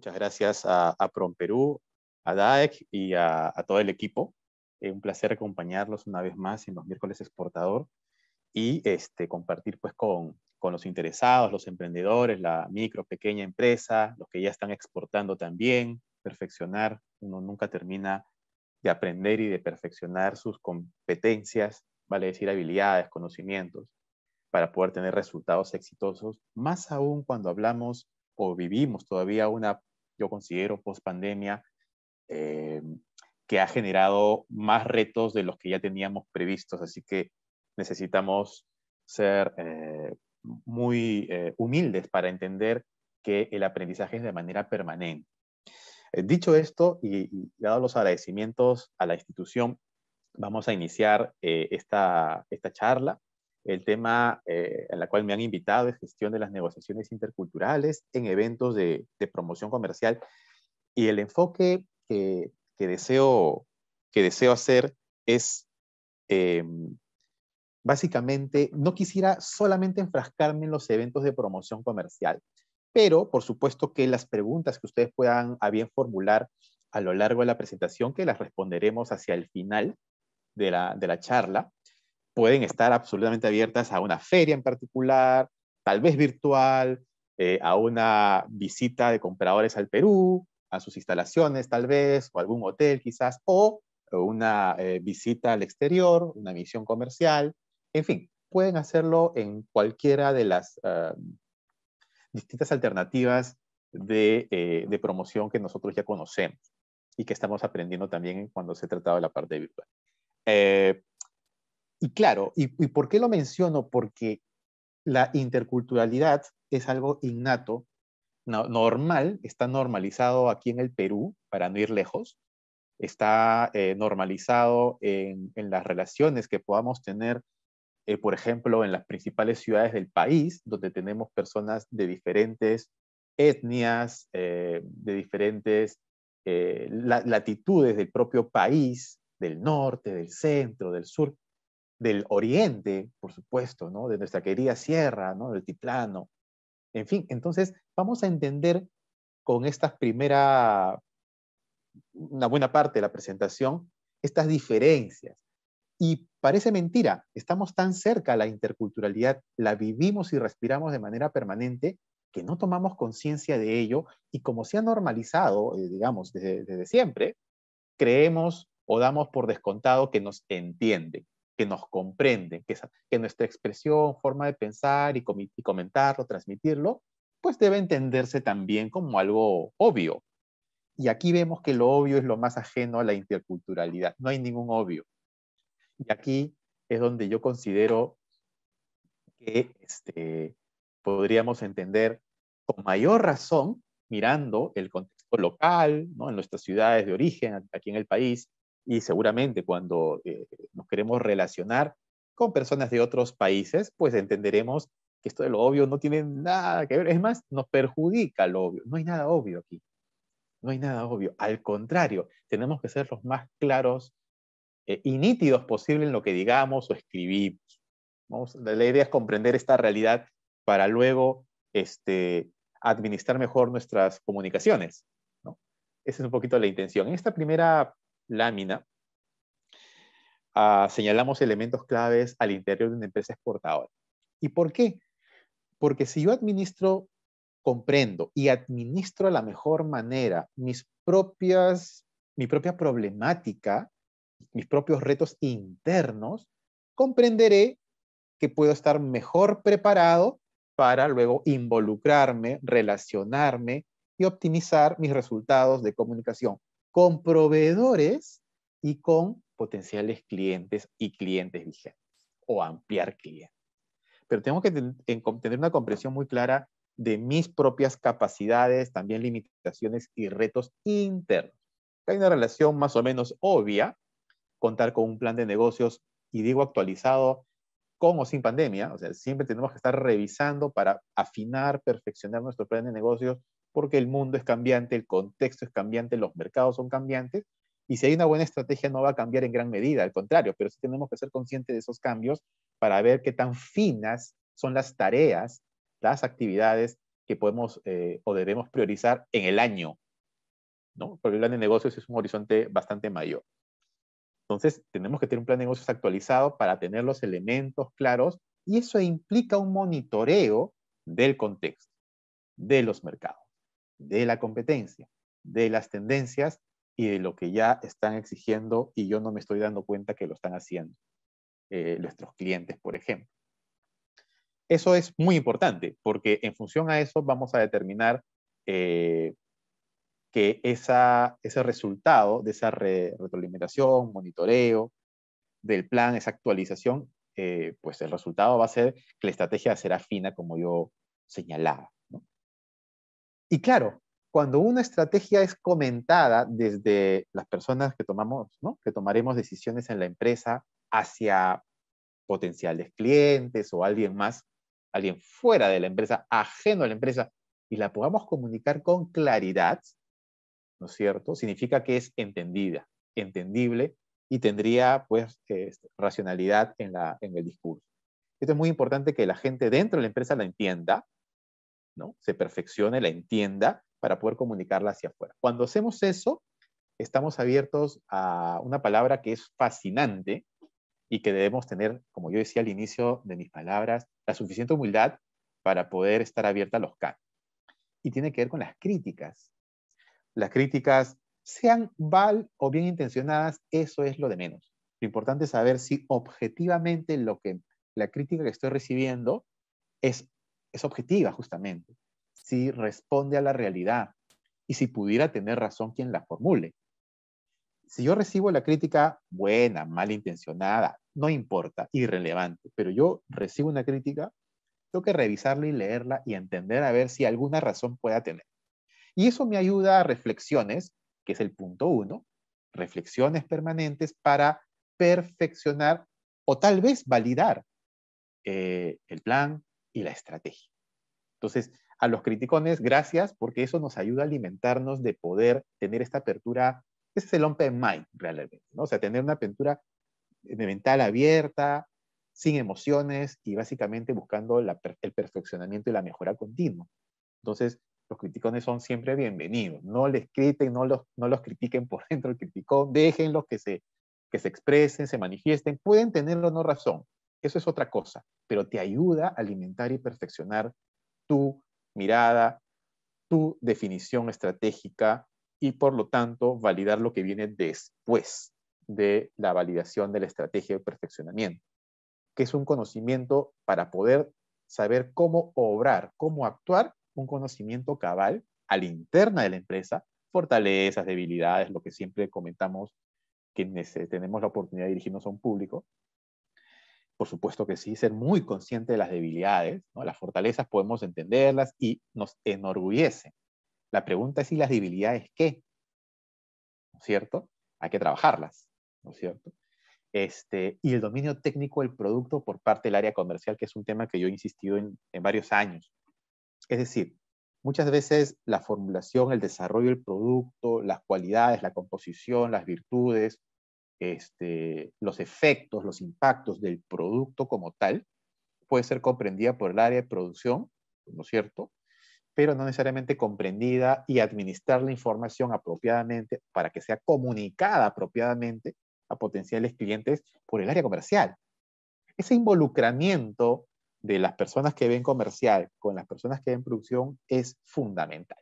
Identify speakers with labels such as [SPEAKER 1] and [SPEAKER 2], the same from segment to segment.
[SPEAKER 1] Muchas gracias a, a PromPerú, a DAEC y a, todo el
[SPEAKER 2] equipo. Es eh, un placer acompañarlos una vez más en los miércoles exportador y este, compartir pues con, con los interesados, los emprendedores, la micro, pequeña empresa, los que ya están exportando también, perfeccionar. Uno nunca termina de aprender y de perfeccionar sus competencias, vale decir, habilidades, conocimientos, para poder tener resultados exitosos, más aún cuando hablamos o vivimos todavía una yo considero, post pandemia, eh, que ha generado más retos de los que ya teníamos previstos. Así que necesitamos ser eh, muy eh, humildes para entender que el aprendizaje es de manera permanente. dicho esto, y, dado los agradecimientos a la institución, vamos a iniciar esta charla. El tema a eh, en la cual me han invitado es gestión de las negociaciones interculturales en eventos de, promoción comercial. Y el enfoque que, deseo, que deseo hacer es, eh, básicamente, no quisiera solamente enfrascarme en los eventos de promoción comercial, pero por supuesto que las preguntas que ustedes puedan a bien formular a lo largo de la presentación, que las responderemos hacia el final de la charla, pueden estar absolutamente abiertas a una feria en particular, tal vez virtual, eh, a una visita de compradores al Perú, a sus instalaciones tal vez, o algún hotel quizás, o una eh, visita al exterior, una misión comercial, en fin, pueden hacerlo en cualquiera de las ah, distintas alternativas eh, de, promoción que nosotros ya conocemos y que estamos aprendiendo también cuando se trataba de la parte virtual y claro, y, por qué lo menciono? Porque la interculturalidad es algo innato, normal, está normalizado aquí en el Perú, para no ir lejos, está eh, normalizado en, las relaciones que podamos tener, eh, por ejemplo, en las principales ciudades del país, donde tenemos personas de diferentes etnias, eh, de diferentes latitudes del propio país, del norte, del centro, del sur, del oriente, por supuesto, ¿no? de nuestra querida sierra, ¿no? del tiplano. En fin, entonces vamos a entender con esta primera, una buena parte de la presentación, estas diferencias. Y parece mentira, estamos tan cerca a la interculturalidad, la vivimos y respiramos de manera permanente que no tomamos conciencia de ello y como se ha normalizado, eh, digamos, desde, siempre, creemos o damos por descontado que nos entiende que nos comprenden, que, nuestra expresión, forma de pensar y, comentarlo, transmitirlo, pues debe entenderse también como algo obvio. Y aquí vemos que lo obvio es lo más ajeno a la interculturalidad, no hay ningún obvio. Y aquí es donde yo considero que este, podríamos entender con mayor razón, mirando el contexto local, en nuestras ciudades de origen, aquí en el país, y seguramente cuando eh, nos queremos relacionar con personas de otros países, pues entenderemos que esto de lo obvio no tiene nada que ver. Es más, nos perjudica lo obvio. No hay nada obvio aquí. No hay nada obvio. Al contrario, tenemos que ser los más claros eh, y nítidos posible en lo que digamos o escribimos. la idea es comprender esta realidad para luego este, administrar mejor nuestras comunicaciones. ¿no? Esa es un poquito la intención. En esta primera lámina, ah, señalamos elementos claves al interior de una empresa exportadora. ¿Y por qué? Porque si yo administro, comprendo y administro de la mejor manera mis propias, mi propia problemática, mis propios retos internos, comprenderé que puedo estar mejor preparado para luego involucrarme, relacionarme y optimizar mis resultados de comunicación con proveedores y con potenciales clientes y clientes vigentes o ampliar clientes. Pero tengo que tener una comprensión muy clara de mis propias capacidades, también limitaciones y retos internos. Hay una relación más o menos obvia, contar con un plan de negocios, y digo actualizado, con o sin pandemia, o sea, siempre tenemos que estar revisando para afinar, perfeccionar nuestro plan de negocios porque el mundo es cambiante, el contexto es cambiante, los mercados son cambiantes, y si hay una buena estrategia no va a cambiar en gran medida, al contrario, pero sí tenemos que ser conscientes de esos cambios para ver qué tan finas son las tareas, las actividades que podemos eh, o debemos priorizar en el año, ¿no? Porque el plan de negocios es un horizonte bastante mayor. Entonces, tenemos que tener un plan de negocios actualizado para tener los elementos claros y eso implica un monitoreo del contexto, de los mercados de la competencia, de las tendencias y de lo que ya están exigiendo y yo no me estoy dando cuenta que lo están haciendo eh, nuestros clientes, por ejemplo. Eso es muy importante porque en función a eso vamos a determinar eh, que ese resultado de esa retroalimentación, monitoreo del plan, esa actualización, eh, pues el resultado va a ser que la estrategia será fina como yo señalaba. Y claro, cuando una estrategia es comentada desde las personas que tomamos, que tomaremos decisiones en la empresa hacia potenciales clientes o alguien más, alguien fuera de la empresa, ajeno a la empresa, y la podamos comunicar con claridad, ¿no es cierto? Significa que es entendida, entendible y tendría pues este, racionalidad en el discurso. Esto es muy importante que la gente dentro de la empresa la entienda, se perfeccione, la entienda para poder comunicarla hacia afuera. Cuando hacemos eso, estamos abiertos a una palabra que es fascinante y que debemos tener, como yo decía al inicio de mis palabras, la suficiente humildad para poder estar abierta a los cambios. Y tiene que ver con las críticas. Las críticas, sean val o bien intencionadas, eso es lo de menos. Lo importante es saber si objetivamente lo que, la crítica que estoy recibiendo es es objetiva justamente, si responde a la realidad y si pudiera tener razón quien la formule. Si yo recibo la crítica buena, malintencionada, no importa, irrelevante, pero yo recibo una crítica, tengo que revisarla y leerla y entender a ver si alguna razón pueda tener. Y eso me ayuda a reflexiones, que es el punto uno, reflexiones permanentes para perfeccionar o tal vez validar eh, el plan, y la estrategia. Entonces, a los criticones, gracias, porque eso nos ayuda a alimentarnos de poder tener esta apertura, ese es el mind realmente, ¿no? O sea, tener una apertura mental abierta, sin emociones y básicamente buscando el perfeccionamiento y la mejora continua. Entonces, los criticones son siempre bienvenidos. No les criten, no los, no los critiquen por dentro el criticón, déjenlos que se, que se expresen, se manifiesten. Pueden tener o no razón, eso es otra cosa, pero te ayuda a alimentar y perfeccionar tu mirada, tu definición estratégica y por lo tanto validar lo que viene después de la validación de la estrategia de perfeccionamiento, que es un conocimiento para poder saber cómo obrar, cómo actuar, un conocimiento cabal a la interna de la empresa, fortalezas, debilidades, lo que siempre comentamos que tenemos la oportunidad de dirigirnos a un público, por supuesto que sí, ser muy consciente de las debilidades, ¿no? las fortalezas podemos entenderlas y nos enorgullece. La pregunta es si las debilidades qué, ¿no es cierto? Hay que trabajarlas, ¿no es cierto? Este, y el dominio técnico del producto por parte del área comercial, que es un tema que yo he insistido en, en varios años. Es decir, muchas veces la formulación, el desarrollo del producto, las cualidades, la composición, las virtudes, este, los efectos, los impactos del producto como tal, puede ser comprendida por el área de producción, ¿no es cierto? Pero no necesariamente comprendida y administrar la información apropiadamente para que sea comunicada apropiadamente a potenciales clientes por el área comercial. Ese involucramiento de las personas que ven comercial con las personas que ven producción es fundamental.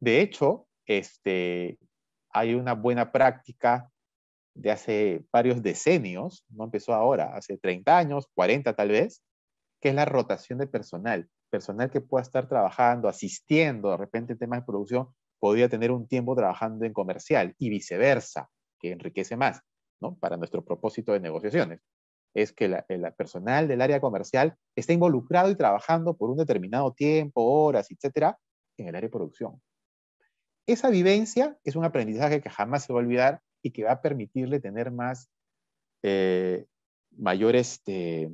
[SPEAKER 2] De hecho, este, hay una buena práctica de hace varios decenios, no empezó ahora, hace 30 años, 40 tal vez, que es la rotación de personal. Personal que pueda estar trabajando, asistiendo de repente en temas de producción, podría tener un tiempo trabajando en comercial y viceversa, que enriquece más, ¿no? Para nuestro propósito de negociaciones. Es que la, el personal del área comercial esté involucrado y trabajando por un determinado tiempo, horas, etcétera, en el área de producción. Esa vivencia es un aprendizaje que jamás se va a olvidar y que va a permitirle tener más, eh, mayor, este,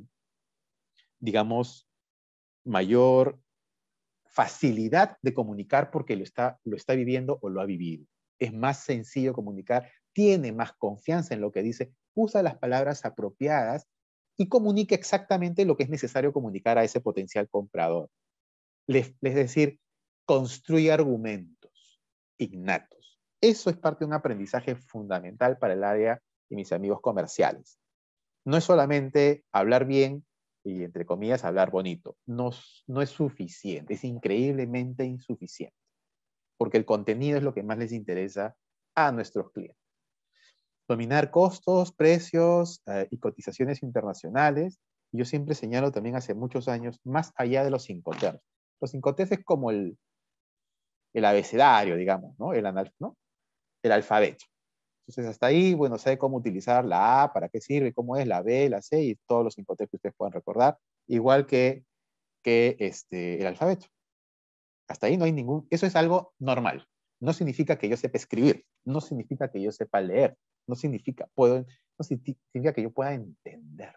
[SPEAKER 2] digamos, mayor facilidad de comunicar porque lo está, lo está viviendo o lo ha vivido. Es más sencillo comunicar, tiene más confianza en lo que dice, usa las palabras apropiadas y comunica exactamente lo que es necesario comunicar a ese potencial comprador. Es decir, construye argumentos innatos. Eso es parte de un aprendizaje fundamental para el área y mis amigos comerciales. No es solamente hablar bien y, entre comillas, hablar bonito. No, no es suficiente, es increíblemente insuficiente, porque el contenido es lo que más les interesa a nuestros clientes. Dominar costos, precios eh, y cotizaciones internacionales. Yo siempre señalo también hace muchos años, más allá de los incoterms. Los incoterms es como el, abecedario, digamos, ¿no? El anal, ¿no? el alfabeto. Entonces, hasta ahí, bueno, sabe cómo utilizar la A, para qué sirve, cómo es la B, la C y todos los incoterms que ustedes puedan recordar, igual que, que este, el alfabeto. Hasta ahí no hay ningún... Eso es algo normal. No significa que yo sepa escribir, no significa que yo sepa leer, no significa, puedo, no significa que yo pueda entender.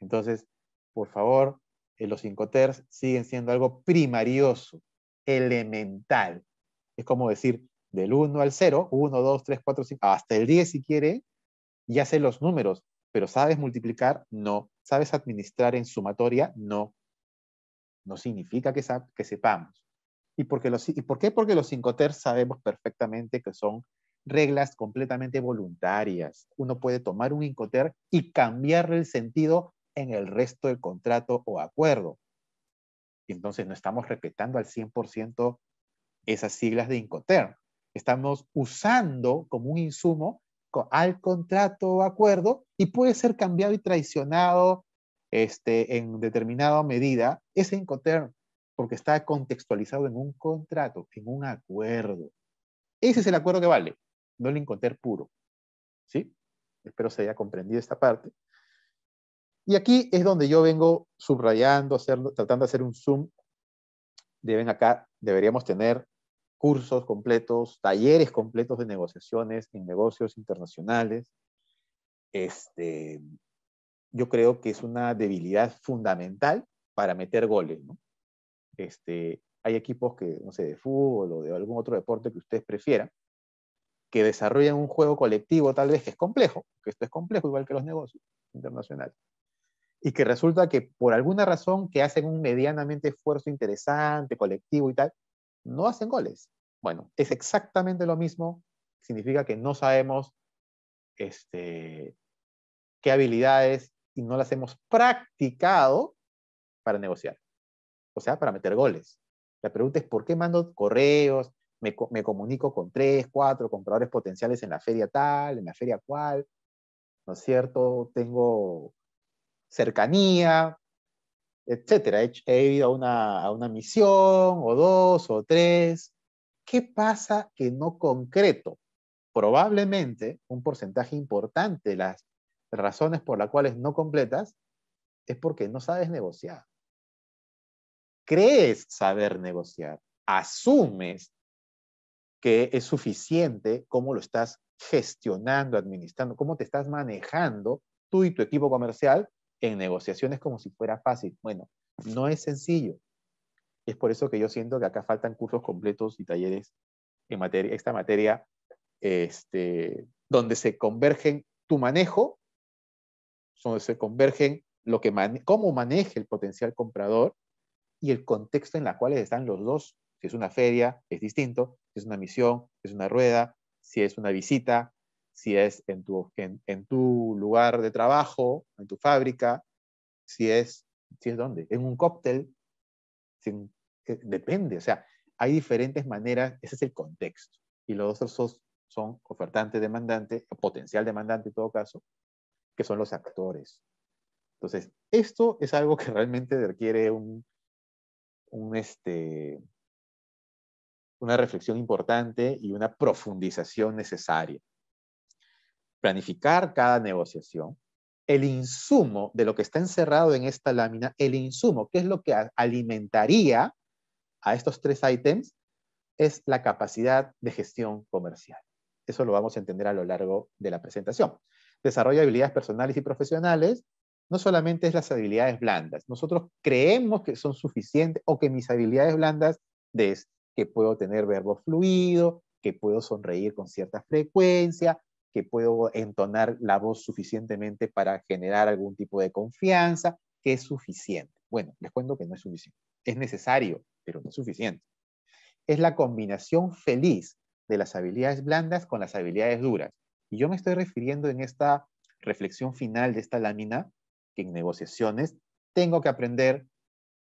[SPEAKER 2] Entonces, por favor, eh, los ters siguen siendo algo primarioso, elemental. Es como decir, del 1 al 0, 1, 2, 3, 4, 5, hasta el 10 si quiere, ya sé los números, pero ¿sabes multiplicar? No. ¿Sabes administrar en sumatoria? No. No significa que, sepamos. ¿Y, por qué? Porque los incoter sabemos perfectamente que son reglas completamente voluntarias. Uno puede tomar un incoter y cambiarle el sentido en el resto del contrato o acuerdo. Y entonces no estamos respetando al 100% esas siglas de incoter. Estamos usando como un insumo al contrato o acuerdo y puede ser cambiado y traicionado este, en determinada medida ese incoterm porque está contextualizado en un contrato, en un acuerdo. Ese es el acuerdo que vale, no el incoterm puro. ¿Sí? Espero se haya comprendido esta parte. Y aquí es donde yo vengo subrayando, tratando de hacer un zoom. Deben acá, deberíamos tener cursos completos, talleres completos de negociaciones en negocios internacionales. Este, yo creo que es una debilidad fundamental para meter goles. ¿no? Este, hay equipos que, no sé, de fútbol o de algún otro deporte que ustedes prefieran, que desarrollan un juego colectivo tal vez que es complejo, que esto es complejo igual que los negocios internacionales, y que resulta que por alguna razón que hacen un medianamente esfuerzo interesante, colectivo y tal, no hacen goles. Bueno, es exactamente lo mismo, significa que no sabemos este, qué habilidades y no las hemos practicado para negociar, o sea, para meter goles. La pregunta es, ¿por qué mando correos? Me, comunico con tres, cuatro compradores potenciales en la feria tal, en la feria cual, ¿no es cierto? Tengo cercanía, etcétera. He, ido a una, misión, o dos, o tres, ¿Qué pasa que no concreto? Probablemente un porcentaje importante de las razones por las cuales no completas es porque no sabes negociar. Crees saber negociar, asumes que es suficiente cómo lo estás gestionando, administrando, cómo te estás manejando tú y tu equipo comercial en negociaciones como si fuera fácil. Bueno, no es sencillo, es por eso que yo siento que acá faltan cursos completos y talleres en materia, esta materia, este, donde se convergen tu manejo, donde se convergen lo que cómo maneje el potencial comprador y el contexto en el cual están los dos. Si es una feria, es distinto. Si es una misión, es una rueda. Si es una visita, si es en tu, en, tu lugar de trabajo, en tu fábrica, si es, si es dónde, en un cóctel, eh, depende, o sea, hay diferentes maneras, ese es el contexto. Y los otros son, son ofertante, demandante, potencial demandante en todo caso, que son los actores. Entonces, esto es algo que realmente requiere un, un este, una reflexión importante y una profundización necesaria. Planificar cada negociación, el insumo de lo que está encerrado en esta lámina, el insumo, que es lo que alimentaría a estos tres ítems es la capacidad de gestión comercial. Eso lo vamos a entender a lo largo de la presentación. Desarrollo de habilidades personales y profesionales no solamente es las habilidades blandas. Nosotros creemos que son suficientes o que mis habilidades blandas es que puedo tener verbo fluido, que puedo sonreír con cierta frecuencia, que puedo entonar la voz suficientemente para generar algún tipo de confianza, que es suficiente. Bueno, les cuento que no es suficiente. Es necesario pero no es suficiente. Es la combinación feliz de las habilidades blandas con las habilidades duras. Y yo me estoy refiriendo en esta reflexión final de esta lámina que en negociaciones tengo que aprender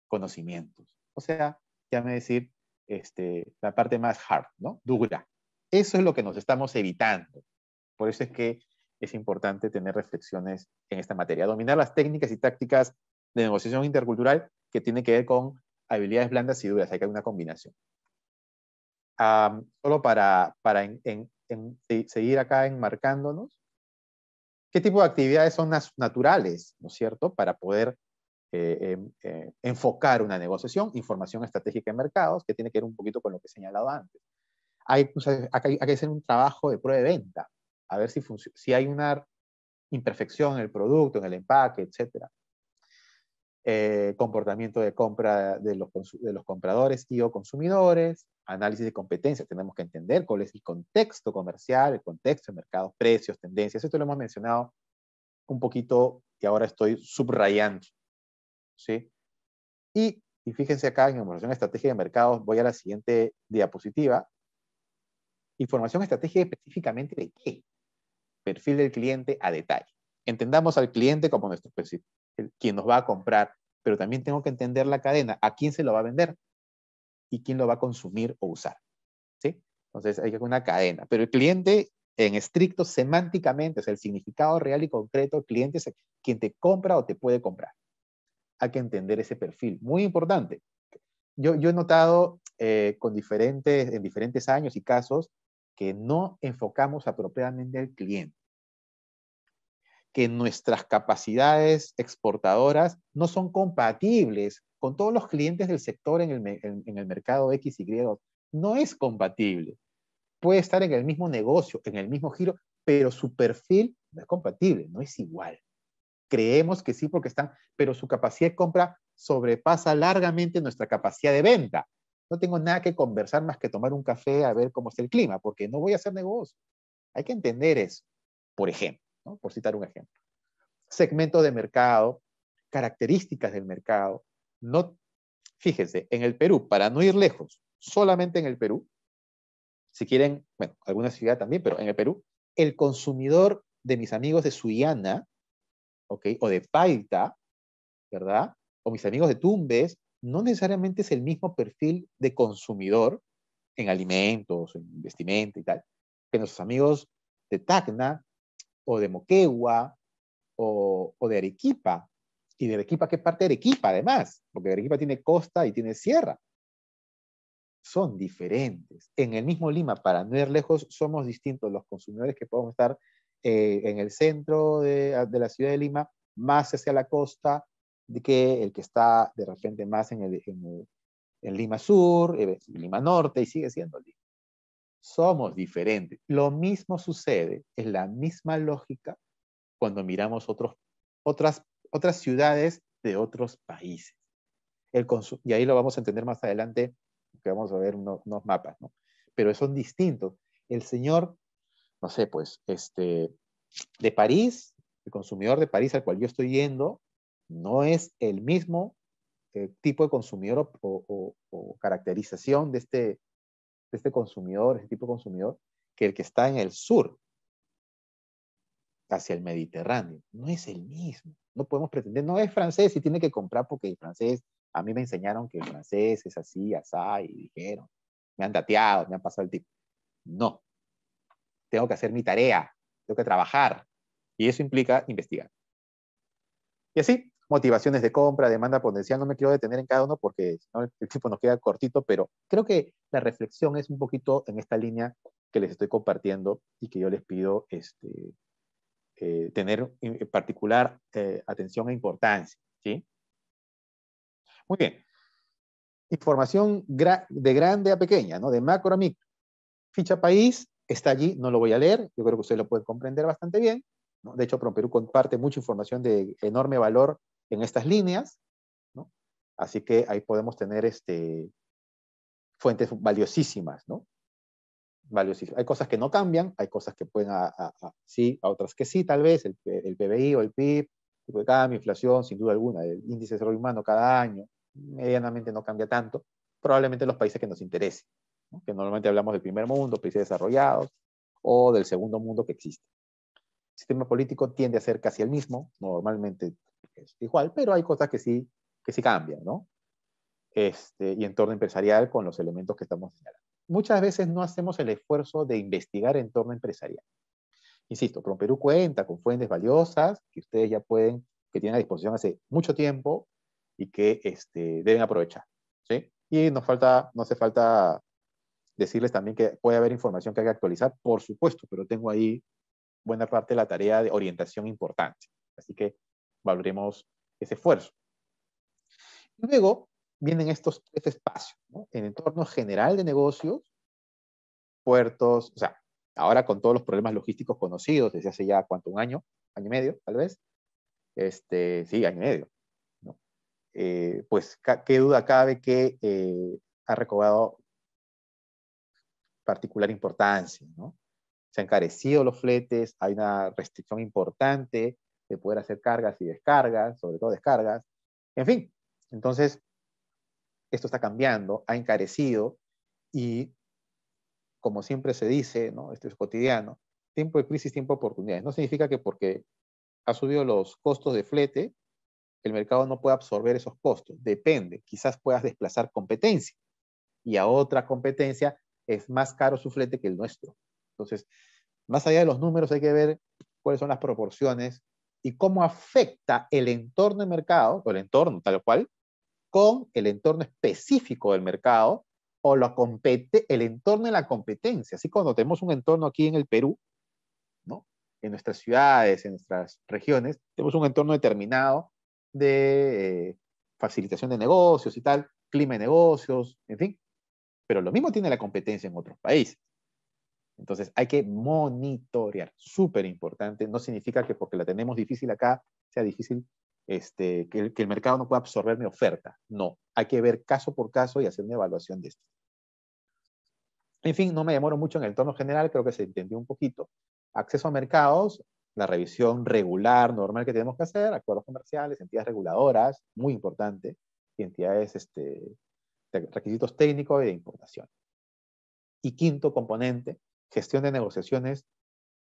[SPEAKER 2] conocimientos. O sea, déjame decir, este, la parte más hard, ¿no? Dura. Eso es lo que nos estamos evitando. Por eso es que es importante tener reflexiones en esta materia. Dominar las técnicas y tácticas de negociación intercultural que tiene que ver con habilidades blandas y duras, hay que hacer una combinación. solo para, seguir acá enmarcándonos, ¿qué tipo de actividades son naturales, ¿no es cierto?, para poder eh, em, eh, enfocar una negociación, información estratégica en mercados, que tiene que ver un poquito con lo que he señalado antes. Hay, que hacer un trabajo de prueba de venta, a ver si, si hay una imperfección en el producto, en el empaque, etc. Eh, comportamiento de compra de los, de los, compradores y o consumidores, análisis de competencias, tenemos que entender cuál es el contexto comercial, el contexto de mercado, precios, tendencias, esto lo hemos mencionado un poquito y ahora estoy subrayando. ¿sí? Y, y fíjense acá en información estrategia de mercados, voy a la siguiente diapositiva. Información estratégica específicamente de qué? Perfil del cliente a detalle. Entendamos al cliente como nuestro quien nos va a comprar, pero también tengo que entender la cadena, a quién se lo va a vender y quién lo va a consumir o usar. ¿sí? Entonces hay que una cadena, pero el cliente en estricto semánticamente, o el significado real y concreto, el cliente es quien te compra o te puede comprar. Hay que entender ese perfil, muy importante. Yo, he notado eh, con diferentes, en diferentes años y casos que no enfocamos apropiadamente al cliente que nuestras capacidades exportadoras no son compatibles con todos los clientes del sector en el, en, el mercado No es compatible. Puede estar en el mismo negocio, en el mismo giro, pero su perfil no es compatible, no es igual. Creemos que sí porque están, pero su capacidad de compra sobrepasa largamente nuestra capacidad de venta. No tengo nada que conversar más que tomar un café a ver cómo está el clima, porque no voy a hacer negocio. Hay que entender eso, por ejemplo por citar un ejemplo. Segmentos de mercado, características del mercado. No, fíjense, en el Perú, para no ir lejos, solamente en el Perú, si quieren, bueno, alguna ciudad también, pero en el Perú, el consumidor de mis amigos de Suyana ¿ok? O de Paita, ¿verdad? O mis amigos de Tumbes, no necesariamente es el mismo perfil de consumidor en alimentos, en vestimenta y tal, que nuestros amigos de Tacna, o de Moquegua o, o de Arequipa. ¿Y de Arequipa qué parte de Arequipa además? Porque Arequipa tiene costa y tiene sierra. Son diferentes. En el mismo Lima, para no ir lejos, somos distintos los consumidores que podemos estar eh, en el centro de, de la ciudad de Lima, más hacia la costa, que el que está de repente más en, en, el, en Lima Sur, eh, Lima Norte, y sigue siendo Lima somos diferentes. Lo mismo sucede, es la misma lógica cuando miramos otras, otras ciudades de otros países. El y ahí lo vamos a entender más adelante, que vamos a ver unos mapas, ¿no? Pero son distintos. El señor, no sé, pues, este, de París, el consumidor de París al cual yo estoy yendo, no es el mismo eh, tipo de consumidor o, caracterización de este este consumidor, este tipo de consumidor, que el que está en el sur, hacia el Mediterráneo. No es el mismo. No podemos pretender, no es francés y tiene que comprar porque el francés, a mí me enseñaron que el francés es así, asá, y dijeron, me han dateado, me han pasado el tipo. No. Tengo que hacer mi tarea, tengo que trabajar. Y eso implica investigar. Y así, motivaciones de compra, demanda potencial, no me quiero detener en cada uno porque el tiempo nos queda cortito, pero creo que la reflexión es un poquito en esta línea que les estoy compartiendo y que yo les pido este, eh, tener en particular eh, atención e importancia. ¿sí? Muy bien. Información de grande a pequeña, ¿no? de macro a micro. Ficha país está allí, no lo voy a leer, yo creo que ustedes lo pueden comprender bastante bien. De hecho, ProPerú comparte mucha información de enorme valor en estas líneas, ¿no? Así que ahí podemos tener este, fuentes valiosísimas, ¿no? Valiosísimas. Hay cosas que no cambian, hay cosas que pueden, a, sí, a otras que sí, tal vez, el, PBI o el PIB, tipo de cambio, inflación, sin duda alguna, el índice de desarrollo humano cada año, medianamente no cambia tanto, probablemente los países que nos interesen, ¿no? que normalmente hablamos del primer mundo, países desarrollados, o del segundo mundo que existe. El sistema político tiende a ser casi el mismo, normalmente igual, pero hay cosas que sí, que sí cambian, ¿no? Este, y entorno empresarial con los elementos que estamos señalando. Muchas veces no hacemos el esfuerzo de investigar entorno empresarial. Insisto, Perú cuenta con fuentes valiosas que ustedes ya pueden, que tienen a disposición hace mucho tiempo y que este, deben aprovechar. ¿sí? Y nos falta, no hace falta decirles también que puede haber información que hay que actualizar, por supuesto, pero tengo ahí buena parte de la tarea de orientación importante. Así que valoremos ese esfuerzo. Luego vienen estos tres espacios, ¿no? En entorno general de negocios, puertos, o sea, ahora con todos los problemas logísticos conocidos desde hace ya cuánto, un año, año y medio, tal vez, este, sí, año y medio, ¿no? Eh, pues qué duda cabe que eh, ha recobrado particular importancia, ¿no? Se han carecido los fletes, hay una restricción importante de poder hacer cargas y descargas, sobre todo descargas, en fin. Entonces, esto está cambiando, ha encarecido y, como siempre se dice, ¿no? esto es cotidiano, tiempo de crisis, tiempo de oportunidades. No significa que porque ha subido los costos de flete, el mercado no pueda absorber esos costos. Depende, quizás puedas desplazar competencia y a otra competencia es más caro su flete que el nuestro. Entonces, más allá de los números hay que ver cuáles son las proporciones y cómo afecta el entorno de mercado, o el entorno tal cual, con el entorno específico del mercado o lo compete, el entorno de la competencia. Así cuando tenemos un entorno aquí en el Perú, ¿no? en nuestras ciudades, en nuestras regiones, tenemos un entorno determinado de eh, facilitación de negocios y tal, clima de negocios, en fin. Pero lo mismo tiene la competencia en otros países. Entonces hay que monitorear, súper importante. No significa que porque la tenemos difícil acá sea difícil este, que, el, mercado no pueda absorber mi oferta. No, hay que ver caso por caso y hacer una evaluación de esto. En fin, no me demoro mucho en el tono general, creo que se entendió un poquito. Acceso a mercados, la revisión regular, normal que tenemos que hacer, acuerdos comerciales, entidades reguladoras, muy importante, y entidades, este, de requisitos técnicos y de importación. Y quinto componente, gestión de negociaciones,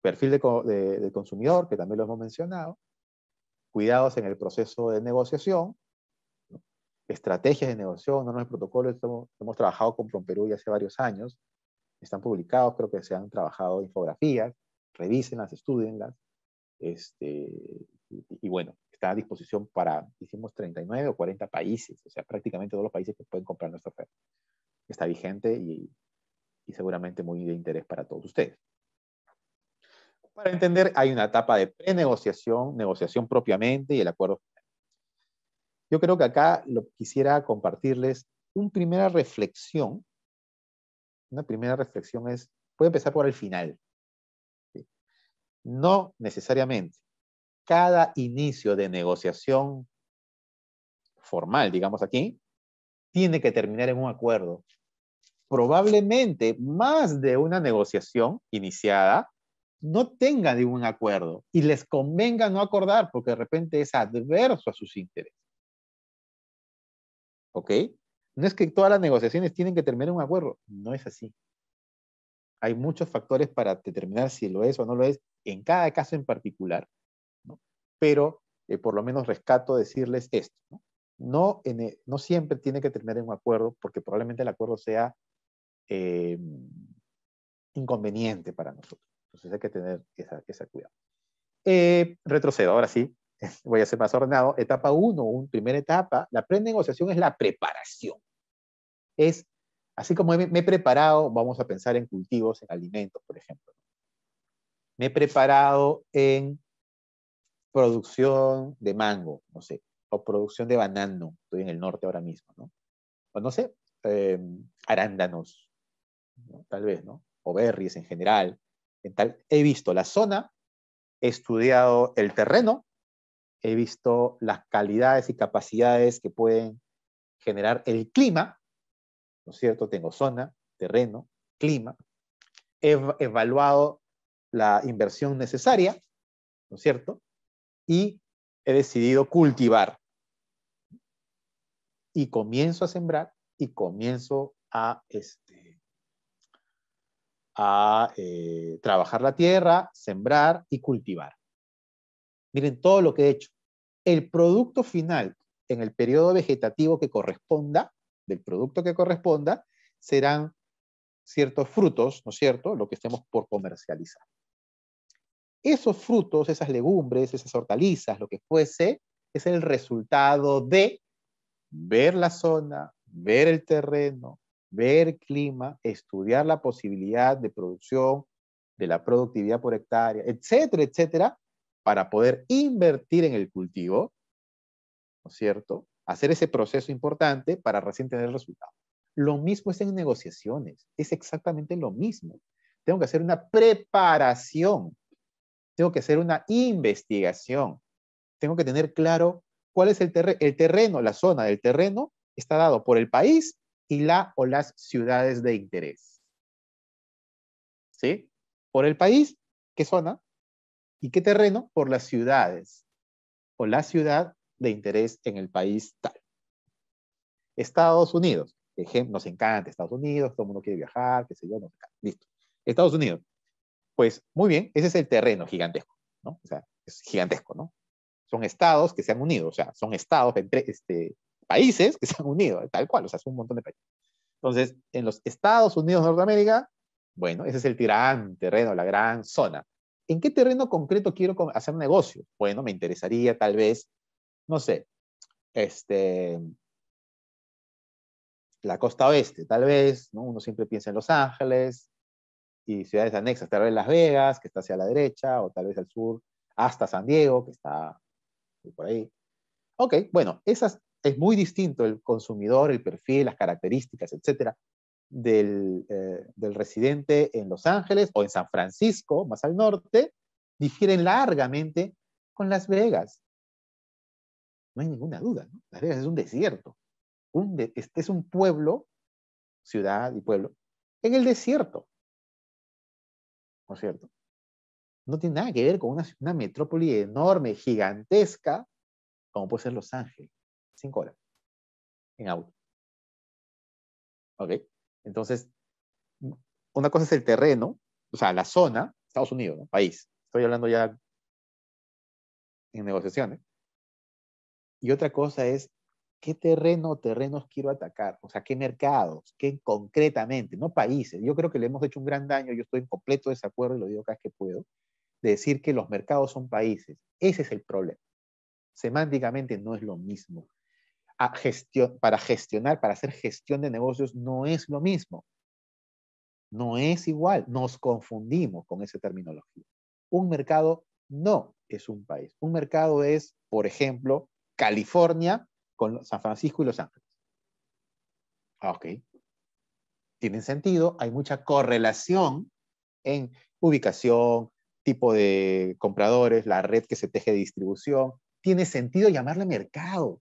[SPEAKER 2] perfil de, consumidor, que también lo hemos mencionado, cuidados en el proceso de negociación, estrategias de negociación, no nuestros protocolos, hemos trabajado con Perú ya hace varios años, están publicados, creo que se han trabajado infografías, revísenlas, estudienlas, este, y, y, bueno, está a disposición para, hicimos 39 o 40 países, o sea, prácticamente todos los países que pueden comprar nuestra oferta. Está vigente y y seguramente muy de interés para todos ustedes. Para entender, hay una etapa de prenegociación, negociación propiamente y el acuerdo final. Yo creo que acá lo quisiera compartirles una primera reflexión. Una primera reflexión es, puede empezar por el final. No necesariamente. Cada inicio de negociación formal, digamos aquí, tiene que terminar en un acuerdo probablemente más de una negociación iniciada no tenga ningún acuerdo y les convenga no acordar porque de repente es adverso a sus intereses. ¿Ok? No es que todas las negociaciones tienen que terminar en un acuerdo, no es así. Hay muchos factores para determinar si lo es o no lo es en cada caso en particular, ¿no? pero eh, por lo menos rescato decirles esto. ¿no? E, no siempre tiene que terminar en un acuerdo porque probablemente el acuerdo sea eh, inconveniente para nosotros. Entonces hay que tener ese cuidado. Eh, retrocedo, ahora sí, voy a ser más ordenado. Etapa 1, un, primera etapa, la pre-negociación es la preparación. Es, así como me, he preparado, vamos a pensar en cultivos, en alimentos, por ejemplo. Me he preparado en producción de mango, no sé, o producción de banano, estoy en el norte ahora mismo, ¿no? O no sé, eh, arándanos, tal vez, ¿no? O berries en general. En tal, he visto la zona, he estudiado el terreno, he visto las calidades y capacidades que pueden generar el clima, ¿no es cierto? Tengo zona, terreno, clima. He evaluado la inversión necesaria, ¿no es cierto? Y he decidido cultivar. Y comienzo a sembrar y comienzo a, este, a eh, trabajar la tierra, sembrar y cultivar. Miren todo lo que he hecho. El producto final en el periodo vegetativo que corresponda, del producto que corresponda, serán ciertos frutos, ¿no es cierto?, lo que estemos por comercializar. Esos frutos, esas legumbres, esas hortalizas, lo que fuese, es el resultado de ver la zona, ver el terreno, ver clima, estudiar la posibilidad de producción, de la productividad por hectárea, etcétera, etcétera, para poder invertir en el cultivo, ¿no es cierto? Hacer ese proceso importante para recién tener el resultado. Lo mismo es en negociaciones, es exactamente lo mismo. Tengo que hacer una preparación, tengo que hacer una investigación, tengo que tener claro cuál es el, terreno, el terreno, la zona del terreno está dado por el país y la o las ciudades de interés. ¿Sí? Por el país, qué zona y qué terreno por las ciudades o la ciudad de interés en el país tal. Estados Unidos, ejemplo, nos encanta Estados Unidos, todo el mundo quiere viajar, qué sé yo, nos encanta. Listo. Estados Unidos. Pues muy bien, ese es el terreno gigantesco, ¿no? O sea, es gigantesco, ¿no? Son estados que se han unido, o sea, son estados, entre, este, países que se han unido, tal cual, o sea, es un montón de países. Entonces, en los Estados Unidos de Norteamérica, bueno, ese es el gran terreno, la gran zona. ¿En qué terreno concreto quiero hacer negocio? Bueno, me interesaría tal vez, no sé, este, la costa oeste, tal vez, ¿no? Uno siempre piensa en Los Ángeles y ciudades anexas, tal vez Las Vegas, que está hacia la derecha, o tal vez al sur, hasta San Diego, que está por ahí. Ok, bueno, esas es muy distinto el consumidor, el perfil, las características, etcétera, eh, del, residente en Los Ángeles o en San Francisco, más al norte, difieren largamente con Las Vegas. No hay ninguna duda, Las Vegas es un desierto. este es un pueblo, ciudad y pueblo, en el desierto. ¿No es cierto? No tiene nada que ver con una, una metrópoli enorme, gigantesca, como puede ser Los Ángeles cinco horas en auto. ¿Ok? Entonces, una cosa es el terreno, o sea, la zona, Estados Unidos, país. Estoy hablando ya en negociaciones. Y otra cosa es qué terreno o terrenos quiero atacar, o sea, qué mercados, qué concretamente, no países. Yo creo que le hemos hecho un gran daño, yo estoy en completo desacuerdo y lo digo cada vez que puedo, de decir que los mercados son países. Ese es el problema. Semánticamente no es lo mismo para gestionar, para hacer gestión de negocios, no es lo mismo. No es igual. Nos confundimos con esa terminología. Un mercado no es un país. Un mercado es, por ejemplo, California con San Francisco y Los Ángeles. Ah, ok. Tienen sentido, hay mucha correlación en ubicación, tipo de compradores, la red que se teje de distribución. Tiene sentido llamarle mercado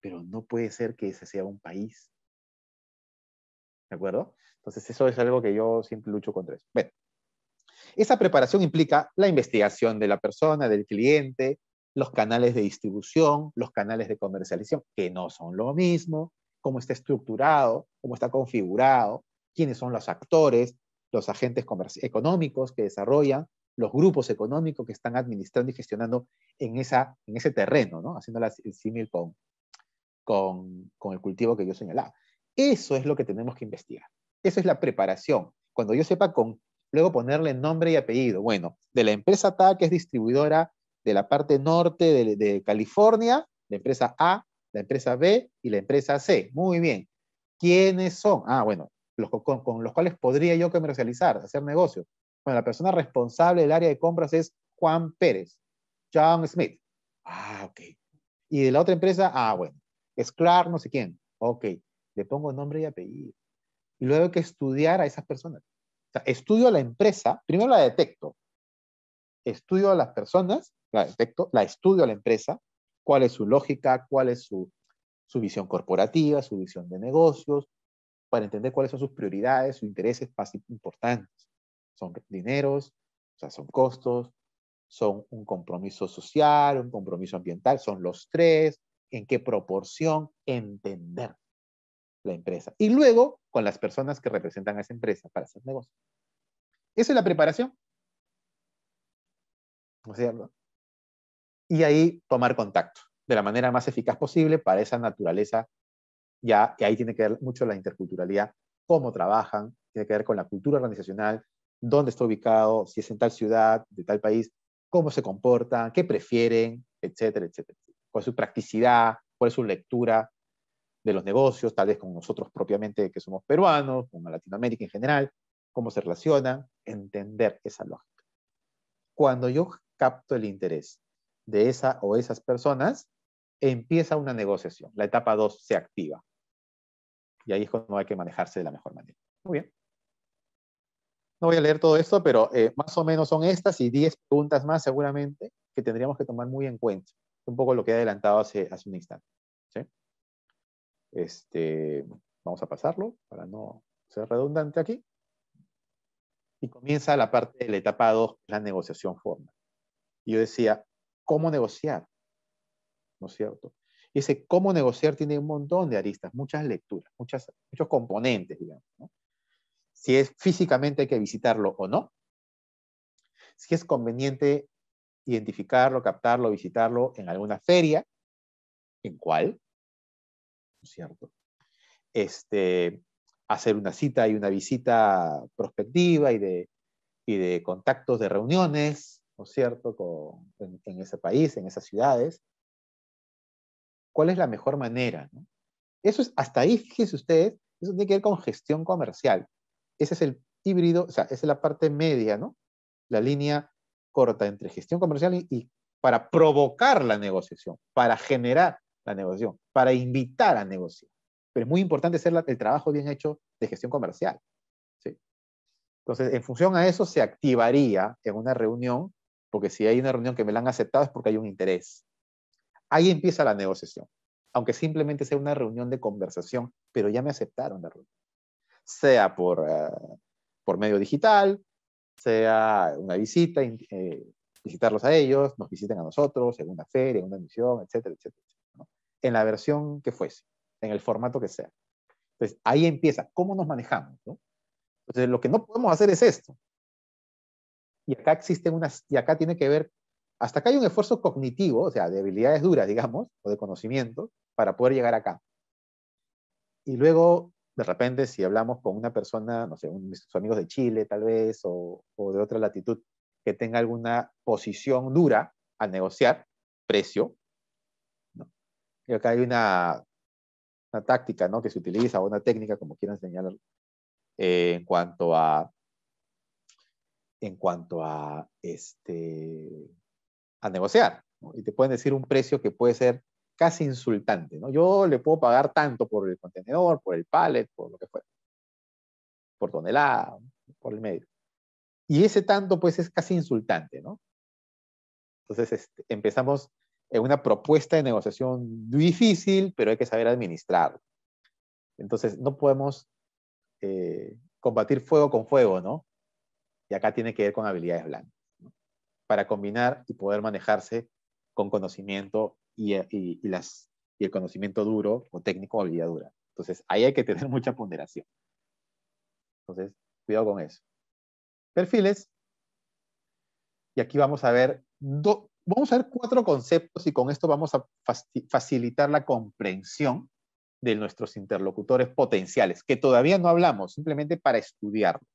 [SPEAKER 2] pero no puede ser que ese sea un país. ¿De acuerdo? Entonces eso es algo que yo siempre lucho contra eso. Bueno, esa preparación implica la investigación de la persona, del cliente, los canales de distribución, los canales de comercialización, que no son lo mismo, cómo está estructurado, cómo está configurado, quiénes son los actores, los agentes económicos que desarrollan, los grupos económicos que están administrando y gestionando en, esa, en ese terreno, ¿no? haciendo el símil con, con, el cultivo que yo señalaba. Eso es lo que tenemos que investigar. eso es la preparación. Cuando yo sepa con, luego ponerle nombre y apellido, bueno, de la empresa TAC que es distribuidora de la parte norte de, California, la empresa A, la empresa B y la empresa C. Muy bien. ¿Quiénes son? Ah, bueno, los, con, los cuales podría yo comercializar, hacer negocio. Bueno, la persona responsable del área de compras es Juan Pérez, John Smith. Ah, ok. ¿Y de la otra empresa? Ah, bueno, es no sé quién. Ok, le pongo nombre y apellido. Y luego hay que estudiar a esas personas. O sea, estudio a la empresa, primero la detecto. Estudio a las personas, la detecto, la estudio a la empresa, cuál es su lógica, cuál es su, visión corporativa, su visión de negocios, para entender cuáles son sus prioridades, sus intereses más importantes. Son dineros, o sea, son costos, son un compromiso social, un compromiso ambiental, son los tres, en qué proporción, entender la empresa. Y luego con las personas que representan a esa empresa para hacer negocio. Esa es la preparación. ¿No es cierto? Y ahí tomar contacto de la manera más eficaz posible para esa naturaleza, ya que ahí tiene que ver mucho la interculturalidad, cómo trabajan, tiene que ver con la cultura organizacional, dónde está ubicado, si es en tal ciudad, de tal país, cómo se comportan, qué prefieren, etcétera, etcétera cuál es su practicidad, cuál es su lectura de los negocios, tal vez con nosotros propiamente que somos peruanos, con Latinoamérica en general, cómo se relacionan, entender esa lógica. Cuando yo capto el interés de esa o esas personas, empieza una negociación. La etapa 2 se activa. Y ahí es cuando hay que manejarse de la mejor manera. Muy bien. No voy a leer todo esto, pero eh, más o menos son estas y 10 preguntas más seguramente que tendríamos que tomar muy en cuenta un poco lo que he adelantado hace, un instante. Este, vamos a pasarlo para no ser redundante aquí. Y comienza la parte de la etapa 2, la negociación formal. Y yo decía, ¿cómo negociar? ¿No es cierto? Y ese cómo negociar tiene un montón de aristas, muchas lecturas, muchas, muchos componentes, digamos. Si es físicamente hay que visitarlo o no. Si es conveniente identificarlo, captarlo, visitarlo en alguna feria, en cuál, ¿No es ¿cierto? Este, hacer una cita y una visita prospectiva y de, de contactos de reuniones, ¿no es cierto?, en, ese país, en esas ciudades. ¿Cuál es la mejor manera? Eso es, hasta ahí, fíjense ustedes, eso tiene que ver con gestión comercial. Ese es el híbrido, o sea, esa es la parte media, ¿no? La línea corta entre gestión comercial y, para provocar la negociación, para generar la negociación, para invitar a negociar. Pero es muy importante hacer el trabajo bien hecho de gestión comercial. Entonces, en función a eso, se activaría en una reunión, porque si hay una reunión que me la han aceptado es porque hay un interés. Ahí empieza la negociación, aunque simplemente sea una reunión de conversación, pero ya me aceptaron la reunión. Sea por, eh, por medio digital, sea una visita, eh, visitarlos a ellos, nos visiten a nosotros, en una feria, en una misión, etcétera, etcétera. En la versión que fuese, en el formato que sea. Entonces, ahí empieza cómo nos manejamos. ¿no? Entonces, lo que no podemos hacer es esto. Y acá existen unas, y acá tiene que ver, hasta acá hay un esfuerzo cognitivo, o sea, de habilidades duras, digamos, o de conocimiento, para poder llegar acá. Y luego de repente, si hablamos con una persona, no sé, un, sus amigos de Chile tal vez, o, de otra latitud, que tenga alguna posición dura a negociar, precio, ¿no? y acá hay una, táctica ¿no? que se utiliza, o una técnica, como quieran señalar, eh, en cuanto a en cuanto a este a negociar y te pueden decir un precio que puede ser casi insultante, ¿no? Yo le puedo pagar tanto por el contenedor, por el pallet, por lo que fuera, por tonelada, por el medio. Y ese tanto, pues, es casi insultante, ¿no? Entonces, este, empezamos en eh, una propuesta de negociación difícil, pero hay que saber administrar. Entonces, no podemos eh, combatir fuego con fuego, ¿no? Y acá tiene que ver con habilidades blancas para combinar y poder manejarse con conocimiento eh, y, las, y el conocimiento duro o técnico o habilidad dura. Entonces, ahí hay que tener mucha ponderación. Entonces, cuidado con eso. Perfiles. Y aquí vamos a ver, vamos a ver cuatro conceptos y con esto vamos a facilitar la comprensión de nuestros interlocutores potenciales, que todavía no hablamos, simplemente para estudiarlos.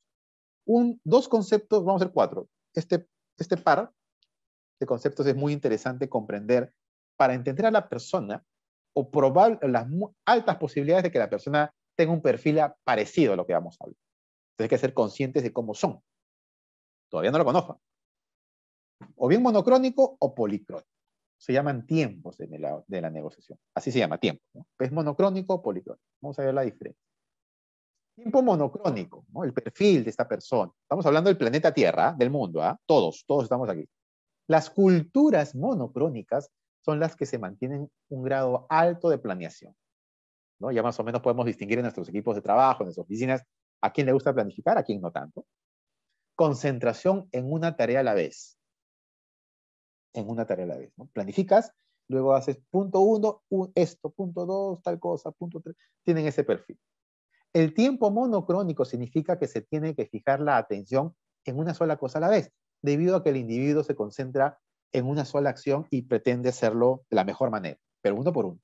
[SPEAKER 2] dos conceptos, vamos a hacer cuatro. Este, este par de conceptos es muy interesante comprender para entender a la persona o probar las altas posibilidades de que la persona tenga un perfil parecido a lo que vamos a hablar. Entonces hay que ser conscientes de cómo son. Todavía no lo conozco. O bien monocrónico o policrónico. Se llaman tiempos de la, negociación. Así se llama tiempo. Es monocrónico o policrónico. Vamos a ver la diferencia. Tiempo monocrónico, ¿no? el perfil de esta persona. Estamos hablando del planeta Tierra, ¿ah? del mundo, ¿ah? todos, todos estamos aquí. Las culturas monocrónicas son las que se mantienen un grado alto de planeación. Ya más o menos podemos distinguir en nuestros equipos de trabajo, en nuestras oficinas, a quién le gusta planificar, a quién no tanto. Concentración en una tarea a la vez. En una tarea a la vez. Planificas, luego haces punto uno, esto, punto dos, tal cosa, punto tres. Tienen ese perfil. El tiempo monocrónico significa que se tiene que fijar la atención en una sola cosa a la vez, debido a que el individuo se concentra en una sola acción y pretende hacerlo de la mejor manera, pero uno por uno.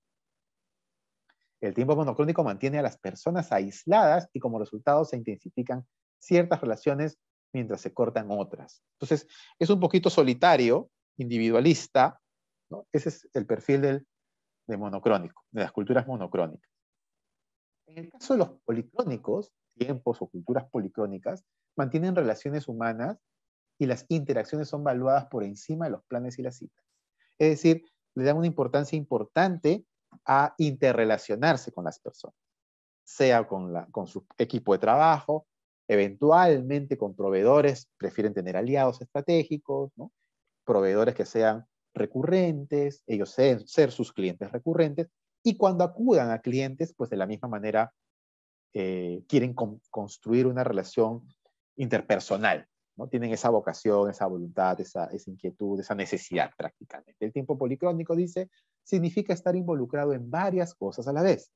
[SPEAKER 2] El tiempo monocrónico mantiene a las personas aisladas y como resultado se intensifican ciertas relaciones mientras se cortan otras. Entonces, es un poquito solitario, individualista, ese es el perfil del, de monocrónico, de las culturas monocrónicas. En el caso de los policrónicos, tiempos o culturas policrónicas, mantienen relaciones humanas y las interacciones son valuadas por encima de los planes y las citas. Es decir, le dan una importancia importante a interrelacionarse con las personas, sea con, su equipo de trabajo, eventualmente con proveedores, prefieren tener aliados estratégicos, proveedores que sean recurrentes, ellos ser sus clientes recurrentes, y cuando acudan a clientes, pues de la misma manera eh, quieren construir una relación interpersonal, tienen esa vocación, esa voluntad, esa, inquietud, esa necesidad prácticamente. El tiempo policrónico, dice, significa estar involucrado en varias cosas a la vez.